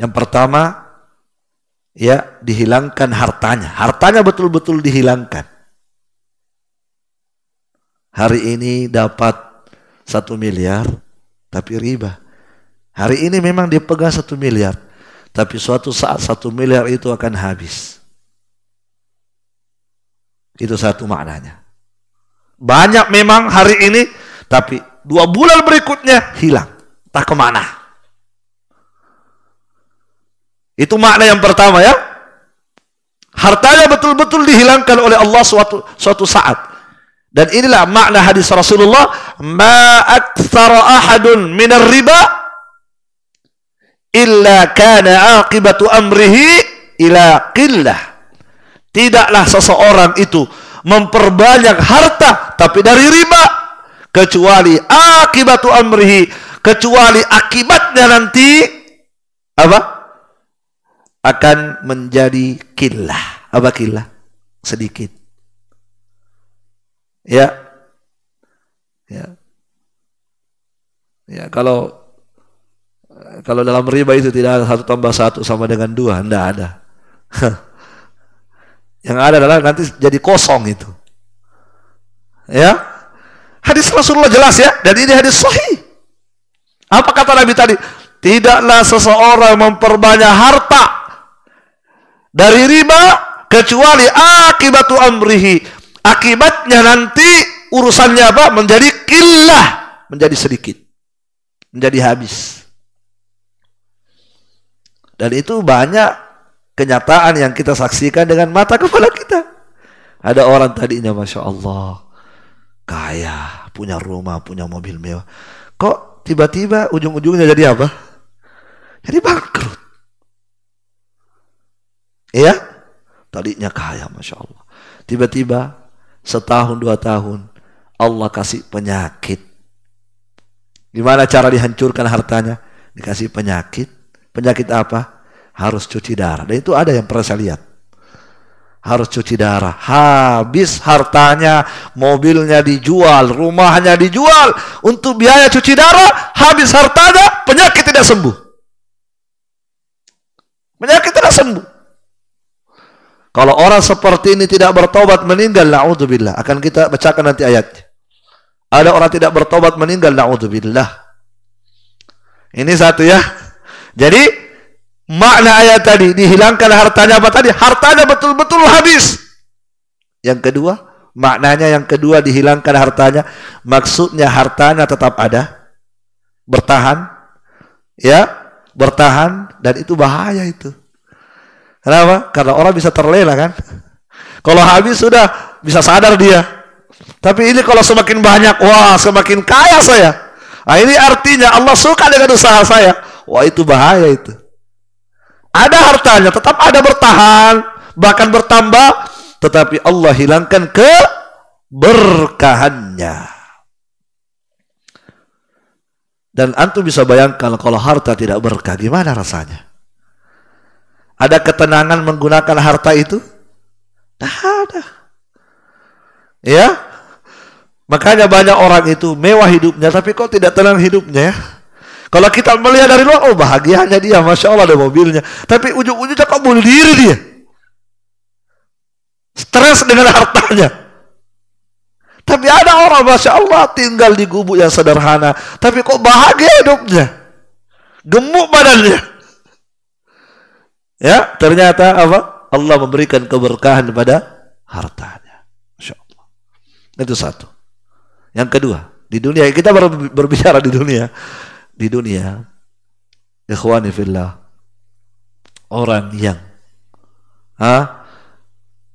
Yang pertama ya dihilangkan hartanya. Hartanya betul-betul dihilangkan. Hari ini dapat satu miliar, tapi riba. Hari ini memang dipegang satu miliar, tapi suatu saat satu miliar itu akan habis. Itu satu maknanya. Banyak memang hari ini, tapi dua bulan berikutnya hilang. Tak kemana. Itu makna yang pertama ya. Hartanya betul-betul dihilangkan oleh Allah suatu, suatu saat. Dan inilah makna hadis Rasulullah, "Ma aktsara ahadun minar riba illa kana aqibatu amrihi ila qillah." Tidaklah seseorang itu memperbanyak harta tapi dari riba kecuali akibatu amrihi kecuali akibatnya nanti apa akan menjadi killah apa killah sedikit Ya. Ya. Ya, kalau kalau dalam riba itu tidak ada satu tambah satu sama dengan dua, tidak ada. Yang ada adalah nanti jadi kosong itu. Ya, hadis Rasulullah jelas ya, dan ini hadis sahih. Apa kata Nabi tadi? Tidaklah seseorang memperbanyak harta dari riba kecuali akibatu amrihi Akibatnya nanti urusannya apa? Menjadi kilah, menjadi sedikit, menjadi habis. Dan itu banyak kenyataan yang kita saksikan dengan mata kepala kita. Ada orang tadinya Masya Allah, kaya, punya rumah, punya mobil mewah. Kok tiba-tiba ujung-ujungnya jadi apa? Jadi bangkrut. Iya? tadinya kaya Masya Allah. Tiba-tiba setahun dua tahun Allah kasih penyakit. Gimana cara dihancurkan hartanya? Dikasih penyakit. Penyakit apa? Harus cuci darah. Dan itu ada yang pernah saya lihat. Harus cuci darah. Habis hartanya, mobilnya dijual, rumahnya dijual. Untuk biaya cuci darah, habis hartanya, penyakit tidak sembuh. Penyakit tidak sembuh. Kalau orang seperti ini tidak bertobat meninggal, naudzubillah. Akan kita bacakan nanti ayat. Ada orang tidak bertobat meninggal, naudzubillah. Ini satu ya. Jadi makna ayat tadi dihilangkan hartanya apa tadi? Hartanya betul-betul habis. Yang kedua, maknanya yang kedua dihilangkan hartanya, maksudnya hartanya tetap ada, bertahan, ya, bertahan dan itu bahaya itu. Kenapa? Karena orang bisa terlena kan. Kalau habis sudah bisa sadar dia. Tapi ini kalau semakin banyak, wah semakin kaya saya. Nah, ini artinya Allah suka dengan usaha saya. Wah itu bahaya itu. Ada hartanya, tetap ada bertahan, bahkan bertambah, tetapi Allah hilangkan keberkahannya. Dan antum bisa bayangkan kalau harta tidak berkah, gimana rasanya? Ada ketenangan menggunakan harta itu? Tidak nah, ada. Ya? Makanya banyak orang itu mewah hidupnya, tapi kok tidak tenang hidupnya ya? Kalau kita melihat dari luar, oh bahagianya dia, Masya Allah ada mobilnya. Tapi ujung-ujungnya kok bunuh diri dia. Stres dengan hartanya. Tapi ada orang Masya Allah tinggal di gubuk yang sederhana. Tapi kok bahagia hidupnya. Gemuk badannya. Ya, ternyata apa? Allah memberikan keberkahan pada hartanya. Masya Allah. Itu satu. Yang kedua, di dunia kita berbicara di dunia. Di dunia, ikhwani fillah, orang yang ha,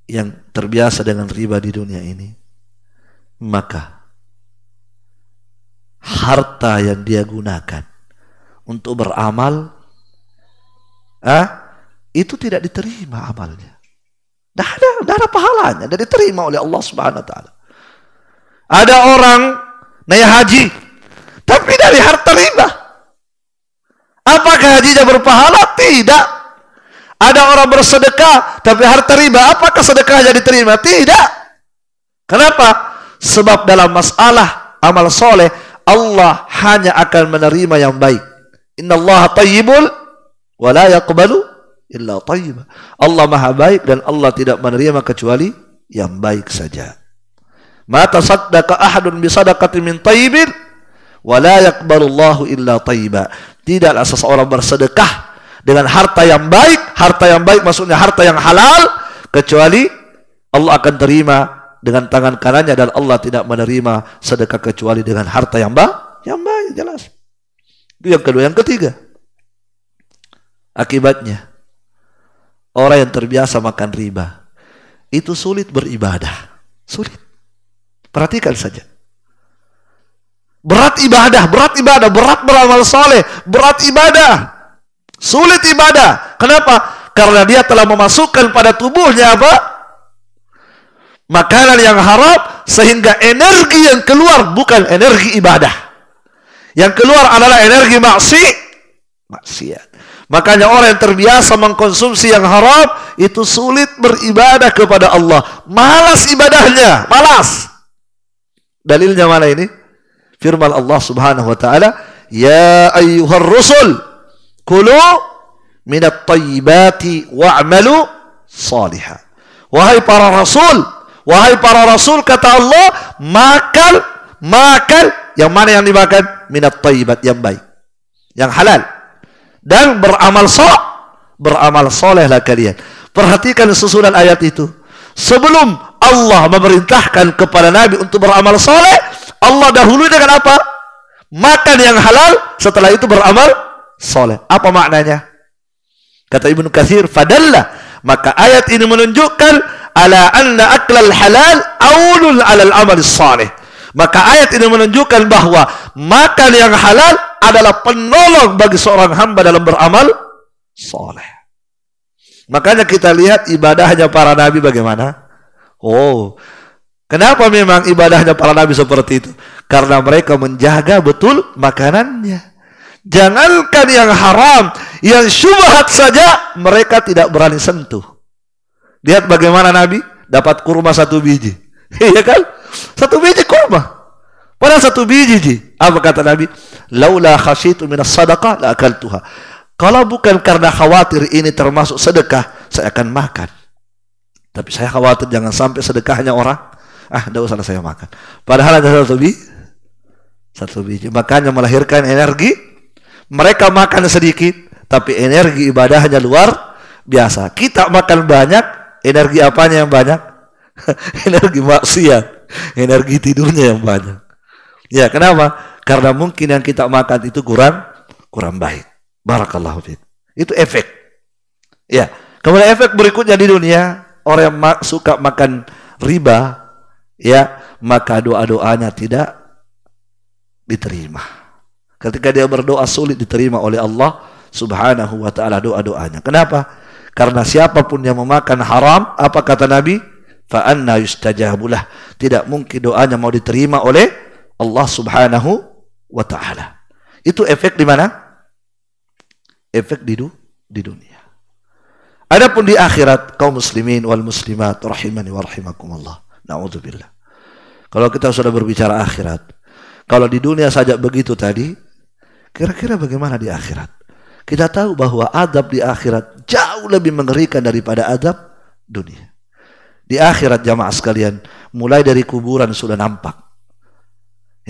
yang terbiasa dengan riba di dunia ini, maka harta yang dia gunakan untuk beramal, ah, itu tidak diterima amalnya. Tidak ada, tidak ada pahalanya, tidak diterima oleh Allah Subhanahu Wa Taala. Ada orang naik haji, tapi dari harta riba. Apakah hajinya berpahala? Tidak. Ada orang bersedekah, tapi harta riba. Apakah sedekahnya diterima? Tidak. Kenapa? Sebab dalam masalah amal soleh, Allah hanya akan menerima yang baik. Inna Allah tayyibul wa la yaqbalu illa tayyibah. Allah maha baik dan Allah tidak menerima kecuali yang baik saja. Mata tasaddaqa ahadun bisadakati min tayyibin wa la yaqbalullahu illa tayyibah. Tidaklah seseorang bersedekah dengan harta yang baik, harta yang baik maksudnya harta yang halal kecuali Allah akan terima dengan tangan kanannya dan Allah tidak menerima sedekah kecuali dengan harta yang baik, yang baik jelas. Itu yang kedua, yang ketiga. Akibatnya Orang yang terbiasa makan riba itu sulit beribadah. Sulit. Perhatikan saja. Berat ibadah, berat ibadah, berat beramal soleh, berat ibadah. Sulit ibadah. Kenapa? Karena dia telah memasukkan pada tubuhnya apa? Makanan yang harap sehingga energi yang keluar bukan energi ibadah. Yang keluar adalah energi maksi, maksiat. Makanya orang yang terbiasa mengkonsumsi yang haram itu sulit beribadah kepada Allah. Malas ibadahnya, malas. Dalilnya mana ini? Firman Allah Subhanahu wa taala, "Ya ayyuhar rusul, kulu minat thayyibati wa'malu salihah." Wahai para rasul, wahai para rasul kata Allah, makan, makan yang mana yang dimakan? Minat thayyibat yang baik. Yang halal dan beramal soleh. Beramal solehlah kalian. Perhatikan susunan ayat itu. Sebelum Allah memerintahkan kepada Nabi untuk beramal soleh, Allah dahulu dengan apa? Makan yang halal, setelah itu beramal soleh. Apa maknanya? Kata Ibnu Katsir, fadallah. Maka ayat ini menunjukkan ala anna aklal halal aulul alal amal soleh. Maka ayat ini menunjukkan bahwa makan yang halal adalah penolong bagi seorang hamba dalam beramal soleh. Makanya kita lihat ibadahnya para nabi bagaimana. Oh, kenapa memang ibadahnya para nabi seperti itu? Karena mereka menjaga betul makanannya. Jangankan yang haram, yang syubhat saja mereka tidak berani sentuh. Lihat bagaimana Nabi dapat kurma satu biji. Iya kan? Satu biji kurma. Pada satu biji ji. Apa kata Nabi? Laula khasyitu minas sadaqah la Tuha. Kalau bukan karena khawatir ini termasuk sedekah, saya akan makan. Tapi saya khawatir jangan sampai sedekahnya orang. Ah, tidak usah saya makan. Padahal ada satu biji. Satu biji. Makanya melahirkan energi. Mereka makan sedikit, tapi energi ibadahnya luar biasa. Kita makan banyak, energi apanya yang banyak? energi maksiat, energi tidurnya yang banyak. Ya, kenapa? Karena mungkin yang kita makan itu kurang kurang baik. Barakallahu fiik. Itu efek. Ya. Kemudian efek berikutnya di dunia, orang yang suka makan riba, ya, maka doa-doanya tidak diterima. Ketika dia berdoa sulit diterima oleh Allah Subhanahu wa taala doa-doanya. Kenapa? Karena siapapun yang memakan haram, apa kata Nabi? Fa'anna anna yustajabulah. Tidak mungkin doanya mau diterima oleh Allah Subhanahu wa taala. Itu efek di mana? Efek di, du di dunia. Adapun di akhirat kaum muslimin wal muslimat rahimani wa rahimakumullah. Nauzubillah. Kalau kita sudah berbicara akhirat, kalau di dunia saja begitu tadi, kira-kira bagaimana di akhirat? Kita tahu bahwa adab di akhirat jauh lebih mengerikan daripada adab dunia. Di akhirat jamaah sekalian, mulai dari kuburan sudah nampak.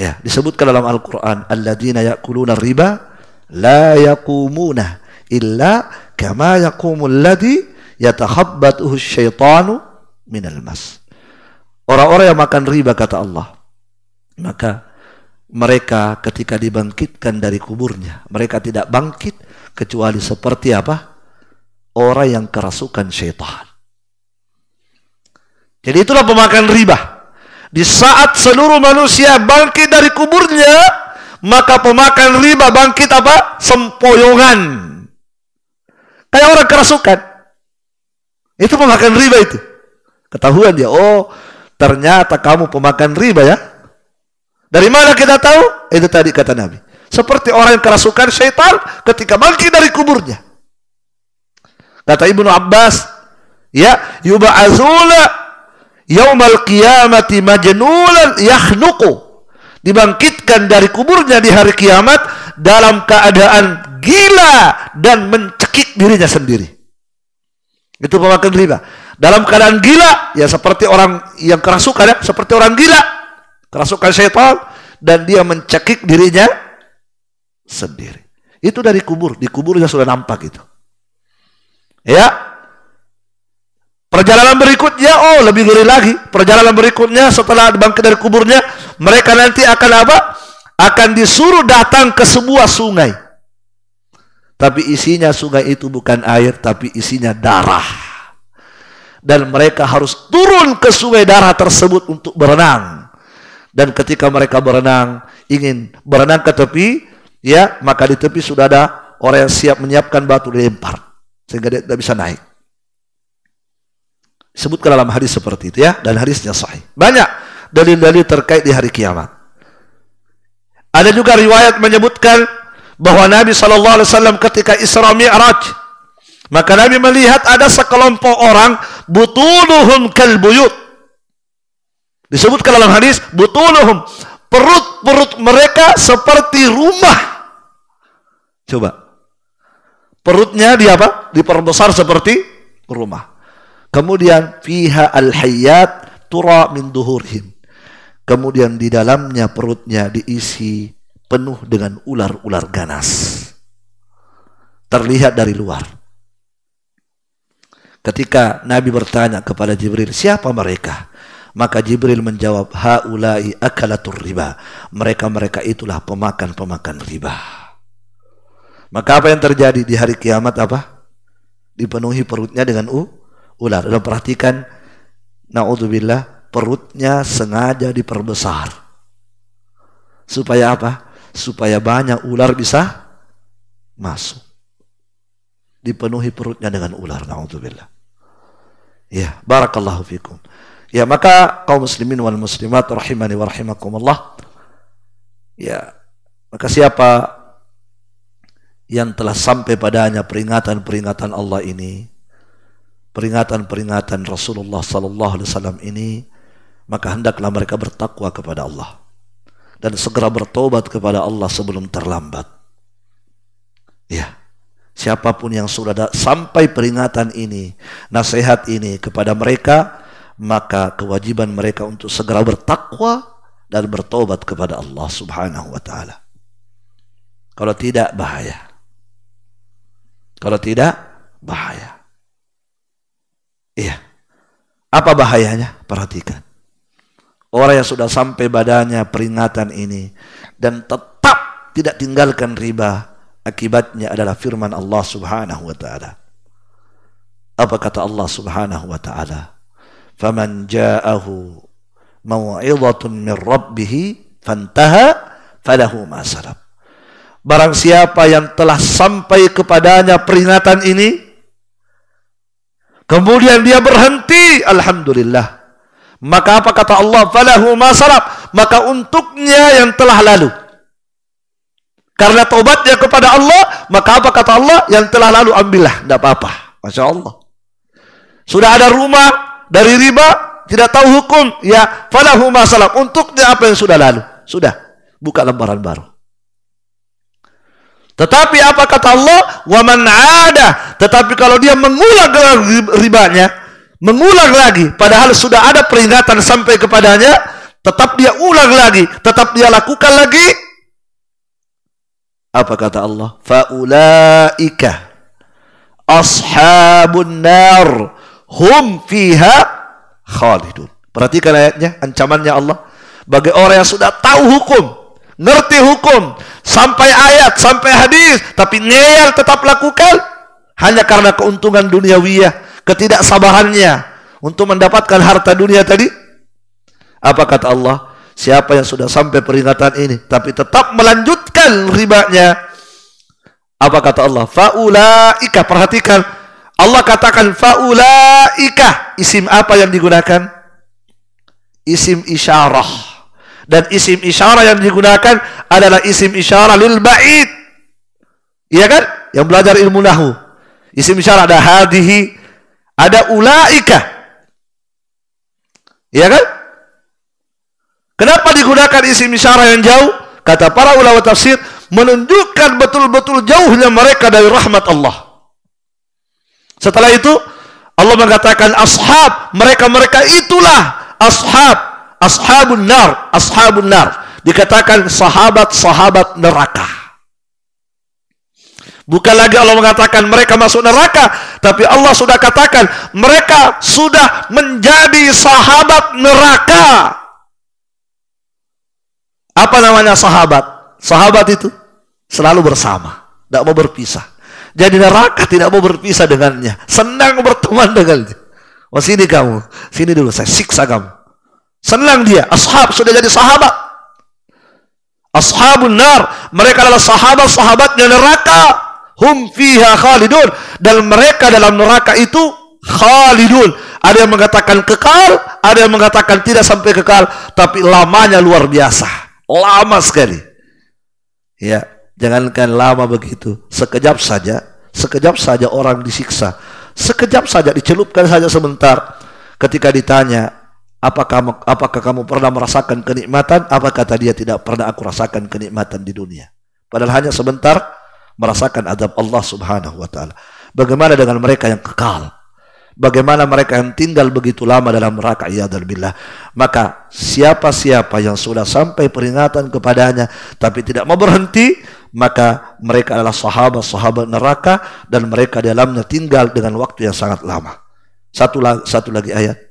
Ya, disebutkan dalam Al-Qur'an alladzina ya'kuluna riba la yaqumuna illa kama yaqumul ladzi yatakhabbathu syaitanu minal mas. Orang-orang yang makan riba kata Allah, maka mereka ketika dibangkitkan dari kuburnya, mereka tidak bangkit kecuali seperti apa? Orang yang kerasukan syaitan. Jadi itulah pemakan riba. Di saat seluruh manusia bangkit dari kuburnya, maka pemakan riba bangkit apa? Sempoyongan. Kayak orang kerasukan. Itu pemakan riba itu. Ketahuan dia, oh ternyata kamu pemakan riba ya. Dari mana kita tahu? Itu tadi kata Nabi. Seperti orang yang kerasukan syaitan ketika bangkit dari kuburnya. Kata Ibnu Abbas, ya yuba azula yaumal qiyamati majnulan yahnuku dibangkitkan dari kuburnya di hari kiamat dalam keadaan gila dan mencekik dirinya sendiri. Itu pemakan riba. Dalam keadaan gila, ya seperti orang yang kerasukan ya, seperti orang gila. Kerasukan setan dan dia mencekik dirinya sendiri. Itu dari kubur, di kuburnya sudah nampak itu. Ya, Perjalanan berikutnya, oh lebih ngeri lagi. Perjalanan berikutnya setelah bangkit dari kuburnya, mereka nanti akan apa? Akan disuruh datang ke sebuah sungai. Tapi isinya sungai itu bukan air, tapi isinya darah. Dan mereka harus turun ke sungai darah tersebut untuk berenang. Dan ketika mereka berenang, ingin berenang ke tepi, ya maka di tepi sudah ada orang yang siap menyiapkan batu dilempar. Sehingga dia tidak bisa naik. Sebutkan dalam hadis seperti itu ya. Dan hadisnya sahih. Banyak dalil-dalil terkait di hari kiamat. Ada juga riwayat menyebutkan bahwa Nabi saw. ketika Isra Mi'raj maka Nabi melihat ada sekelompok orang butuluhum kalbuyut. Disebutkan dalam hadis butuluhum perut-perut mereka seperti rumah. Coba. Perutnya di apa? Diperbesar seperti rumah. Kemudian fiha al-hayyat tura min duhurhim. Kemudian di dalamnya perutnya diisi penuh dengan ular-ular ganas. Terlihat dari luar. Ketika Nabi bertanya kepada Jibril, siapa mereka? Maka Jibril menjawab, haulai akalatur riba. Mereka-mereka itulah pemakan-pemakan riba. Maka apa yang terjadi di hari kiamat apa? Dipenuhi perutnya dengan u ular. dan perhatikan, naudzubillah, perutnya sengaja diperbesar. Supaya apa? Supaya banyak ular bisa masuk. Dipenuhi perutnya dengan ular, naudzubillah. Ya, barakallahu fikum. Ya, maka kaum muslimin wal muslimat rahimani wa rahimakumullah. Ya, maka siapa yang telah sampai padanya peringatan-peringatan Allah ini, peringatan-peringatan Rasulullah sallallahu alaihi wasallam ini maka hendaklah mereka bertakwa kepada Allah dan segera bertobat kepada Allah sebelum terlambat. Ya. Siapapun yang sudah sampai peringatan ini, nasihat ini kepada mereka, maka kewajiban mereka untuk segera bertakwa dan bertobat kepada Allah Subhanahu wa taala. Kalau tidak bahaya. Kalau tidak bahaya. Iya. Apa bahayanya? Perhatikan. Orang yang sudah sampai badannya peringatan ini dan tetap tidak tinggalkan riba, akibatnya adalah firman Allah Subhanahu wa taala. Apa kata Allah Subhanahu wa taala? "Faman ja'ahu mau'izatun min rabbih fantaha falahu ma Barang siapa yang telah sampai kepadanya peringatan ini, Kemudian dia berhenti, alhamdulillah. Maka apa kata Allah? Falahu masalab. Maka untuknya yang telah lalu. Karena taubatnya kepada Allah, maka apa kata Allah? Yang telah lalu ambillah, tidak apa-apa. Masya Allah. Sudah ada rumah dari riba, tidak tahu hukum. Ya, falahu masalab. Untuknya apa yang sudah lalu. Sudah, buka lembaran baru. Tetapi apa kata Allah? Waman ada. Tetapi kalau dia mengulang ribanya, mengulang lagi, padahal sudah ada peringatan sampai kepadanya, tetap dia ulang lagi, tetap dia lakukan lagi. Apa kata Allah? Faulaika ashabun nar hum fiha khalidun. Perhatikan ayatnya, ancamannya Allah bagi orang yang sudah tahu hukum, ngerti hukum, sampai ayat, sampai hadis, tapi ngeyel tetap lakukan hanya karena keuntungan duniawiyah, ketidaksabahannya untuk mendapatkan harta dunia tadi. Apa kata Allah? Siapa yang sudah sampai peringatan ini tapi tetap melanjutkan ribanya? Apa kata Allah? Faulaika perhatikan Allah katakan faulaika isim apa yang digunakan? Isim isyarah dan isim isyarah yang digunakan adalah isim isyarah lil ba'id. Iya kan? Yang belajar ilmu nahu. Isim isyarah ada hadihi, ada ulaika. Iya kan? Kenapa digunakan isim isyarah yang jauh? Kata para ulama tafsir menunjukkan betul-betul jauhnya mereka dari rahmat Allah. Setelah itu Allah mengatakan ashab, mereka-mereka itulah ashab ashabun nar, ashabun nar. Dikatakan sahabat-sahabat neraka. Bukan lagi Allah mengatakan mereka masuk neraka, tapi Allah sudah katakan mereka sudah menjadi sahabat neraka. Apa namanya sahabat? Sahabat itu selalu bersama, tidak mau berpisah. Jadi neraka tidak mau berpisah dengannya, senang berteman dengannya. Oh sini kamu, sini dulu saya siksa kamu. Senang dia. Ashab sudah jadi sahabat. Ashabun nar. Mereka adalah sahabat-sahabatnya neraka. Hum fiha khalidun. Dan mereka dalam neraka itu khalidun. Ada yang mengatakan kekal, ada yang mengatakan tidak sampai kekal, tapi lamanya luar biasa. Lama sekali. Ya, jangankan lama begitu, sekejap saja, sekejap saja orang disiksa. Sekejap saja dicelupkan saja sebentar. Ketika ditanya, Apakah kamu, apakah kamu pernah merasakan kenikmatan? Apa kata dia tidak pernah aku rasakan kenikmatan di dunia. Padahal hanya sebentar merasakan adab Allah Subhanahu wa taala. Bagaimana dengan mereka yang kekal? Bagaimana mereka yang tinggal begitu lama dalam neraka ya billah. Maka siapa-siapa yang sudah sampai peringatan kepadanya tapi tidak mau berhenti, maka mereka adalah sahabat-sahabat neraka dan mereka dalamnya tinggal dengan waktu yang sangat lama. Satu, satu lagi ayat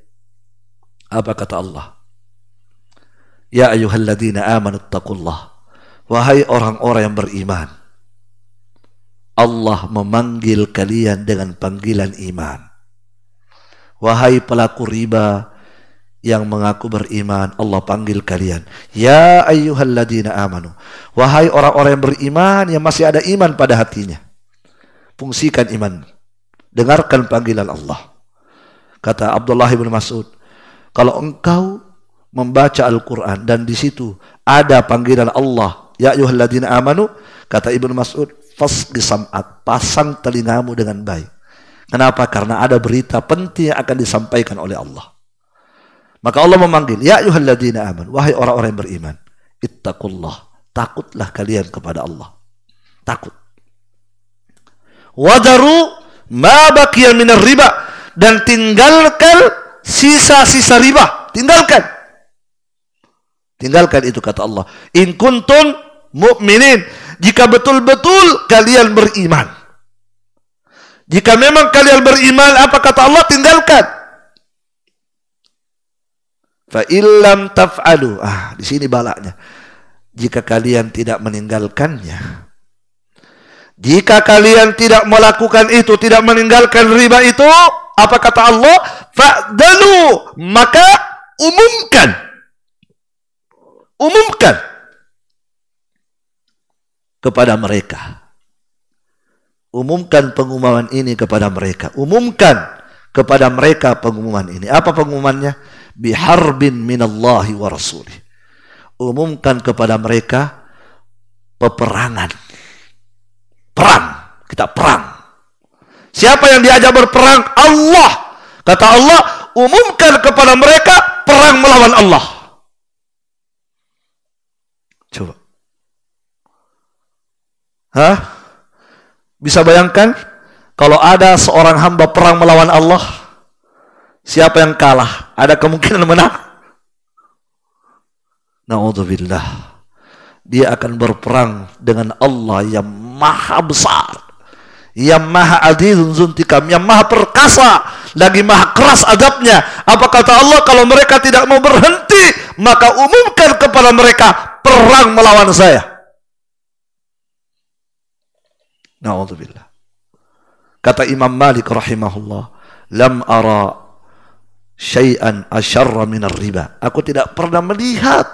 apa kata Allah? Ya ayyuhalladzina amanu Wahai orang-orang yang beriman. Allah memanggil kalian dengan panggilan iman. Wahai pelaku riba yang mengaku beriman, Allah panggil kalian. Ya ayyuhalladzina amanu. Wahai orang-orang yang beriman yang masih ada iman pada hatinya. Fungsikan iman. Dengarkan panggilan Allah. Kata Abdullah bin Mas'ud, kalau engkau membaca Al-Quran dan di situ ada panggilan Allah, ya yuhalladina amanu, kata Ibnu Mas'ud, fasqi pasang telingamu dengan baik. Kenapa? Karena ada berita penting yang akan disampaikan oleh Allah. Maka Allah memanggil, ya yuhalladina Aman, wahai orang-orang yang beriman, ittaqullah, takutlah kalian kepada Allah. Takut. Wadaru ma minar riba dan tinggalkan sisa-sisa riba, tinggalkan. Tinggalkan itu kata Allah. In kuntum mu'minin. Jika betul-betul kalian beriman. Jika memang kalian beriman, apa kata Allah? Tinggalkan. Fa illam taf'alu. Ah, di sini balaknya. Jika kalian tidak meninggalkannya, jika kalian tidak melakukan itu, tidak meninggalkan riba itu, apa kata Allah? Fa'dalu, maka umumkan. Umumkan kepada mereka. Umumkan pengumuman ini kepada mereka. Umumkan kepada mereka pengumuman ini. Apa pengumumannya? Biharbin minallahi wa rasulih. Umumkan kepada mereka peperangan. Perang. Kita perang Siapa yang diajak berperang? Allah. Kata Allah, umumkan kepada mereka perang melawan Allah. Coba. Hah? Bisa bayangkan kalau ada seorang hamba perang melawan Allah, siapa yang kalah? Ada kemungkinan menang? Naudzubillah. Dia akan berperang dengan Allah yang maha besar yang maha adilun zuntikam, yang maha perkasa, lagi maha keras adabnya. Apa kata Allah kalau mereka tidak mau berhenti, maka umumkan kepada mereka perang melawan saya. na'udzubillah Kata Imam Malik rahimahullah, lam ara syai'an asyarra minar riba. Aku tidak pernah melihat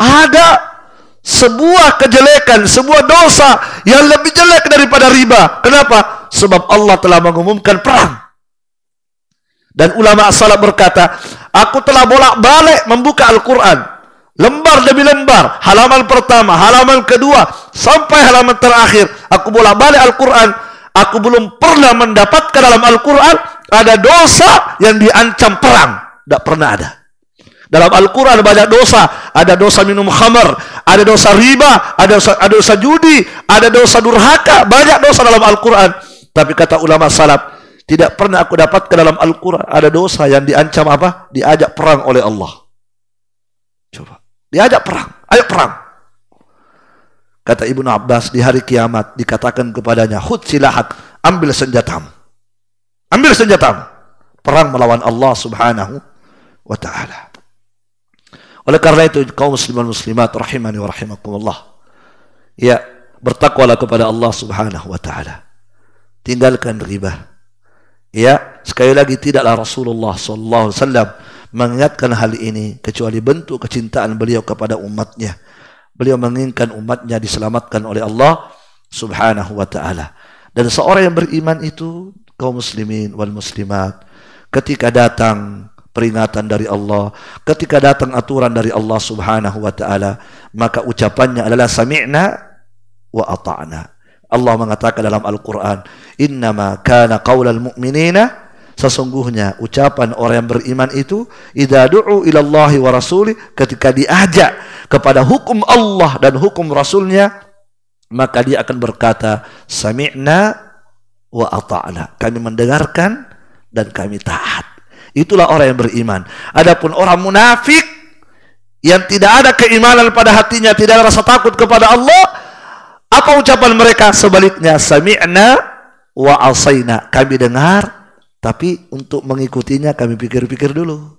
ada sebuah kejelekan, sebuah dosa yang lebih jelek daripada riba. Kenapa? Sebab Allah telah mengumumkan perang. Dan ulama salaf berkata, aku telah bolak-balik membuka Al-Quran. Lembar demi lembar, halaman pertama, halaman kedua, sampai halaman terakhir. Aku bolak-balik Al-Quran. Aku belum pernah mendapatkan dalam Al-Quran ada dosa yang diancam perang. Tidak pernah ada. Dalam Al-Quran banyak dosa. Ada dosa minum khamar, ada dosa riba, ada dosa, ada dosa judi, ada dosa durhaka. Banyak dosa dalam Al-Quran. Tapi kata ulama salaf, tidak pernah aku dapat ke dalam Al-Quran ada dosa yang diancam apa? Diajak perang oleh Allah. Coba. Diajak perang. Ayo perang. Kata Ibnu Abbas di hari kiamat dikatakan kepadanya, Hud silahat, ambil senjatamu." Ambil senjatamu. Perang melawan Allah Subhanahu wa taala. Oleh karena itu kaum muslimin muslimat rahimani wa rahimakumullah. Ya, bertakwalah kepada Allah Subhanahu wa taala. Tinggalkan riba. Ya, sekali lagi tidaklah Rasulullah sallallahu alaihi wasallam mengingatkan hal ini kecuali bentuk kecintaan beliau kepada umatnya. Beliau menginginkan umatnya diselamatkan oleh Allah Subhanahu wa taala. Dan seorang yang beriman itu kaum muslimin wal muslimat ketika datang peringatan dari Allah, ketika datang aturan dari Allah Subhanahu wa taala, maka ucapannya adalah sami'na wa ata'na. Allah mengatakan dalam Al-Qur'an, "Innama kana qaulal mu'minina" sesungguhnya ucapan orang yang beriman itu idza du'u ilallahi wa rasuli ketika diajak kepada hukum Allah dan hukum rasulnya maka dia akan berkata sami'na wa ata'na kami mendengarkan dan kami taat Itulah orang yang beriman. Adapun orang munafik yang tidak ada keimanan pada hatinya, tidak ada rasa takut kepada Allah, apa ucapan mereka sebaliknya? Sami'na wa asaina. Kami dengar, tapi untuk mengikutinya kami pikir-pikir dulu.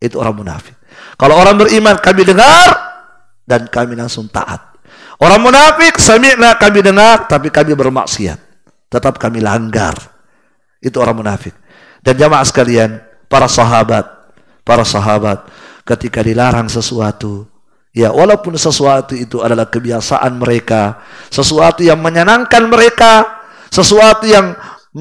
Itu orang munafik. Kalau orang beriman, kami dengar dan kami langsung taat. Orang munafik, sami'na kami dengar, tapi kami bermaksiat. Tetap kami langgar. Itu orang munafik. Dan jamaah sekalian, para sahabat, para sahabat ketika dilarang sesuatu, ya walaupun sesuatu itu adalah kebiasaan mereka, sesuatu yang menyenangkan mereka, sesuatu yang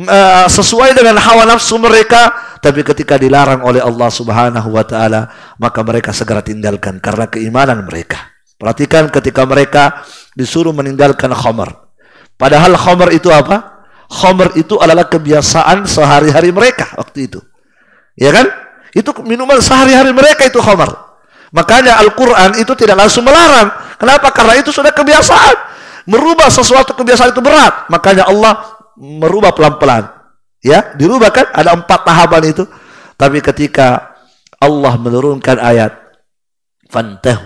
uh, sesuai dengan hawa nafsu mereka, tapi ketika dilarang oleh Allah Subhanahu wa taala, maka mereka segera tinggalkan karena keimanan mereka. Perhatikan ketika mereka disuruh meninggalkan khamar. Padahal khamar itu apa? Homer itu adalah kebiasaan sehari-hari mereka waktu itu. Ya kan? Itu minuman sehari-hari mereka itu Homer. Makanya Al-Quran itu tidak langsung melarang. Kenapa? Karena itu sudah kebiasaan. Merubah sesuatu kebiasaan itu berat. Makanya Allah merubah pelan-pelan. Ya, dirubah kan? Ada empat tahapan itu. Tapi ketika Allah menurunkan ayat, Fantahu,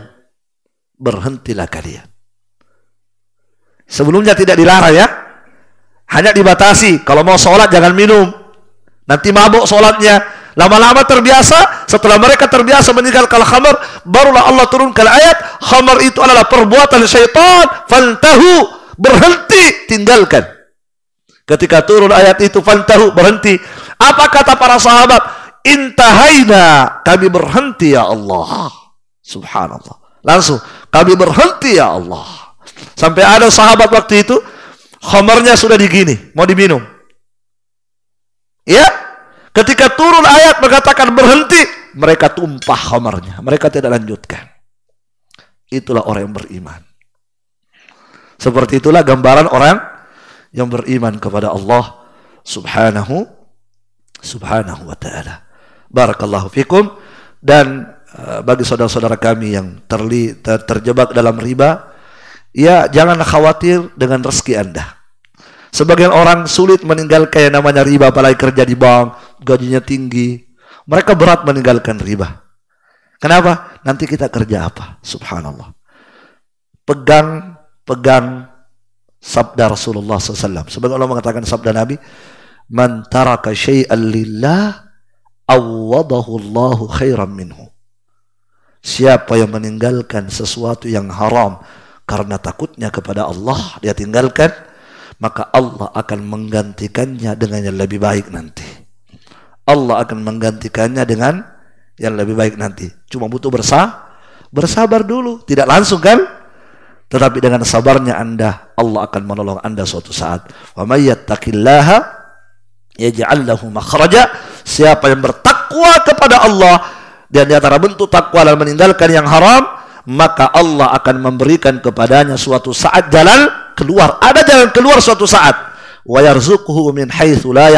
berhentilah kalian. Sebelumnya tidak dilarang ya, hanya dibatasi. Kalau mau sholat jangan minum. Nanti mabuk sholatnya. Lama-lama terbiasa. Setelah mereka terbiasa meninggalkan khamar. Barulah Allah turunkan ayat. Khamar itu adalah perbuatan syaitan. Fantahu. Berhenti. Tinggalkan. Ketika turun ayat itu. Fantahu. Berhenti. Apa kata para sahabat? Intahaina. Kami berhenti ya Allah. Subhanallah. Langsung. Kami berhenti ya Allah. Sampai ada sahabat waktu itu Khomernya sudah digini, mau diminum. Ya, ketika turun ayat mengatakan berhenti, mereka tumpah khomernya, mereka tidak lanjutkan. Itulah orang yang beriman. Seperti itulah gambaran orang yang beriman kepada Allah Subhanahu Subhanahu wa taala. Barakallahu fikum dan eh, bagi saudara-saudara kami yang terli, ter, terjebak dalam riba, ya jangan khawatir dengan rezeki Anda. Sebagian orang sulit meninggalkan yang namanya riba, apalagi kerja di bank, gajinya tinggi. Mereka berat meninggalkan riba. Kenapa? Nanti kita kerja apa? Subhanallah. Pegang, pegang sabda Rasulullah SAW. Sebagai Allah mengatakan sabda Nabi, Man taraka syai'an lillah, awwadahu Allahu khairan minhu. Siapa yang meninggalkan sesuatu yang haram karena takutnya kepada Allah, dia tinggalkan, maka Allah akan menggantikannya dengan yang lebih baik nanti. Allah akan menggantikannya dengan yang lebih baik nanti. Cuma butuh bersah, bersabar dulu, tidak langsung kan? Tetapi dengan sabarnya Anda, Allah akan menolong Anda suatu saat. Wa may yattaqillaha yaj'al lahu makhraja. Siapa yang bertakwa kepada Allah dan di antara bentuk takwa adalah meninggalkan yang haram, maka Allah akan memberikan kepadanya suatu saat jalan keluar. Ada jalan keluar suatu saat. Wa yarzuquhu min la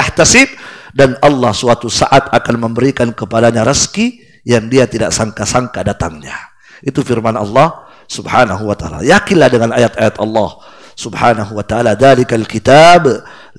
dan Allah suatu saat akan memberikan kepadanya rezeki yang dia tidak sangka-sangka datangnya. Itu firman Allah Subhanahu wa taala. Yakinlah dengan ayat-ayat Allah Subhanahu wa taala, "Dzalikal alkitab.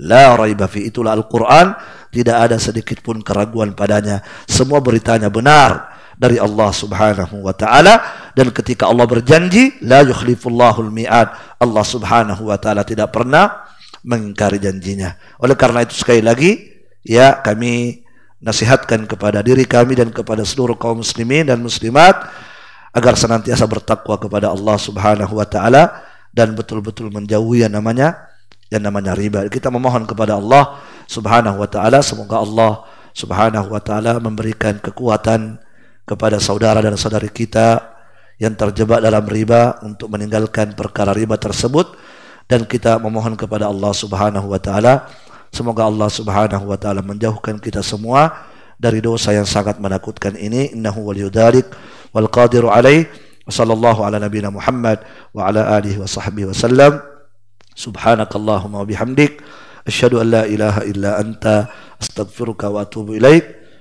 la raiba fi." Itulah Al-Qur'an, tidak ada sedikit pun keraguan padanya. Semua beritanya benar dari Allah Subhanahu wa taala dan ketika Allah berjanji la yukhlifullahul mi'ad Allah Subhanahu wa taala tidak pernah mengingkari janjinya oleh karena itu sekali lagi ya kami nasihatkan kepada diri kami dan kepada seluruh kaum muslimin dan muslimat agar senantiasa bertakwa kepada Allah Subhanahu wa taala dan betul-betul menjauhi yang namanya yang namanya riba. Kita memohon kepada Allah Subhanahu wa taala semoga Allah Subhanahu wa taala memberikan kekuatan kepada saudara dan saudari kita yang terjebak dalam riba untuk meninggalkan perkara riba tersebut dan kita memohon kepada Allah Subhanahu wa taala semoga Allah Subhanahu wa taala menjauhkan kita semua dari dosa yang sangat menakutkan ini innahu waliyudzalik wal qadiru alaih wa sallallahu ala nabiyina Muhammad wa ala alihi wa sahbihi wa sallam subhanakallahumma wa bihamdik asyhadu an la ilaha illa anta astaghfiruka wa atubu ilaika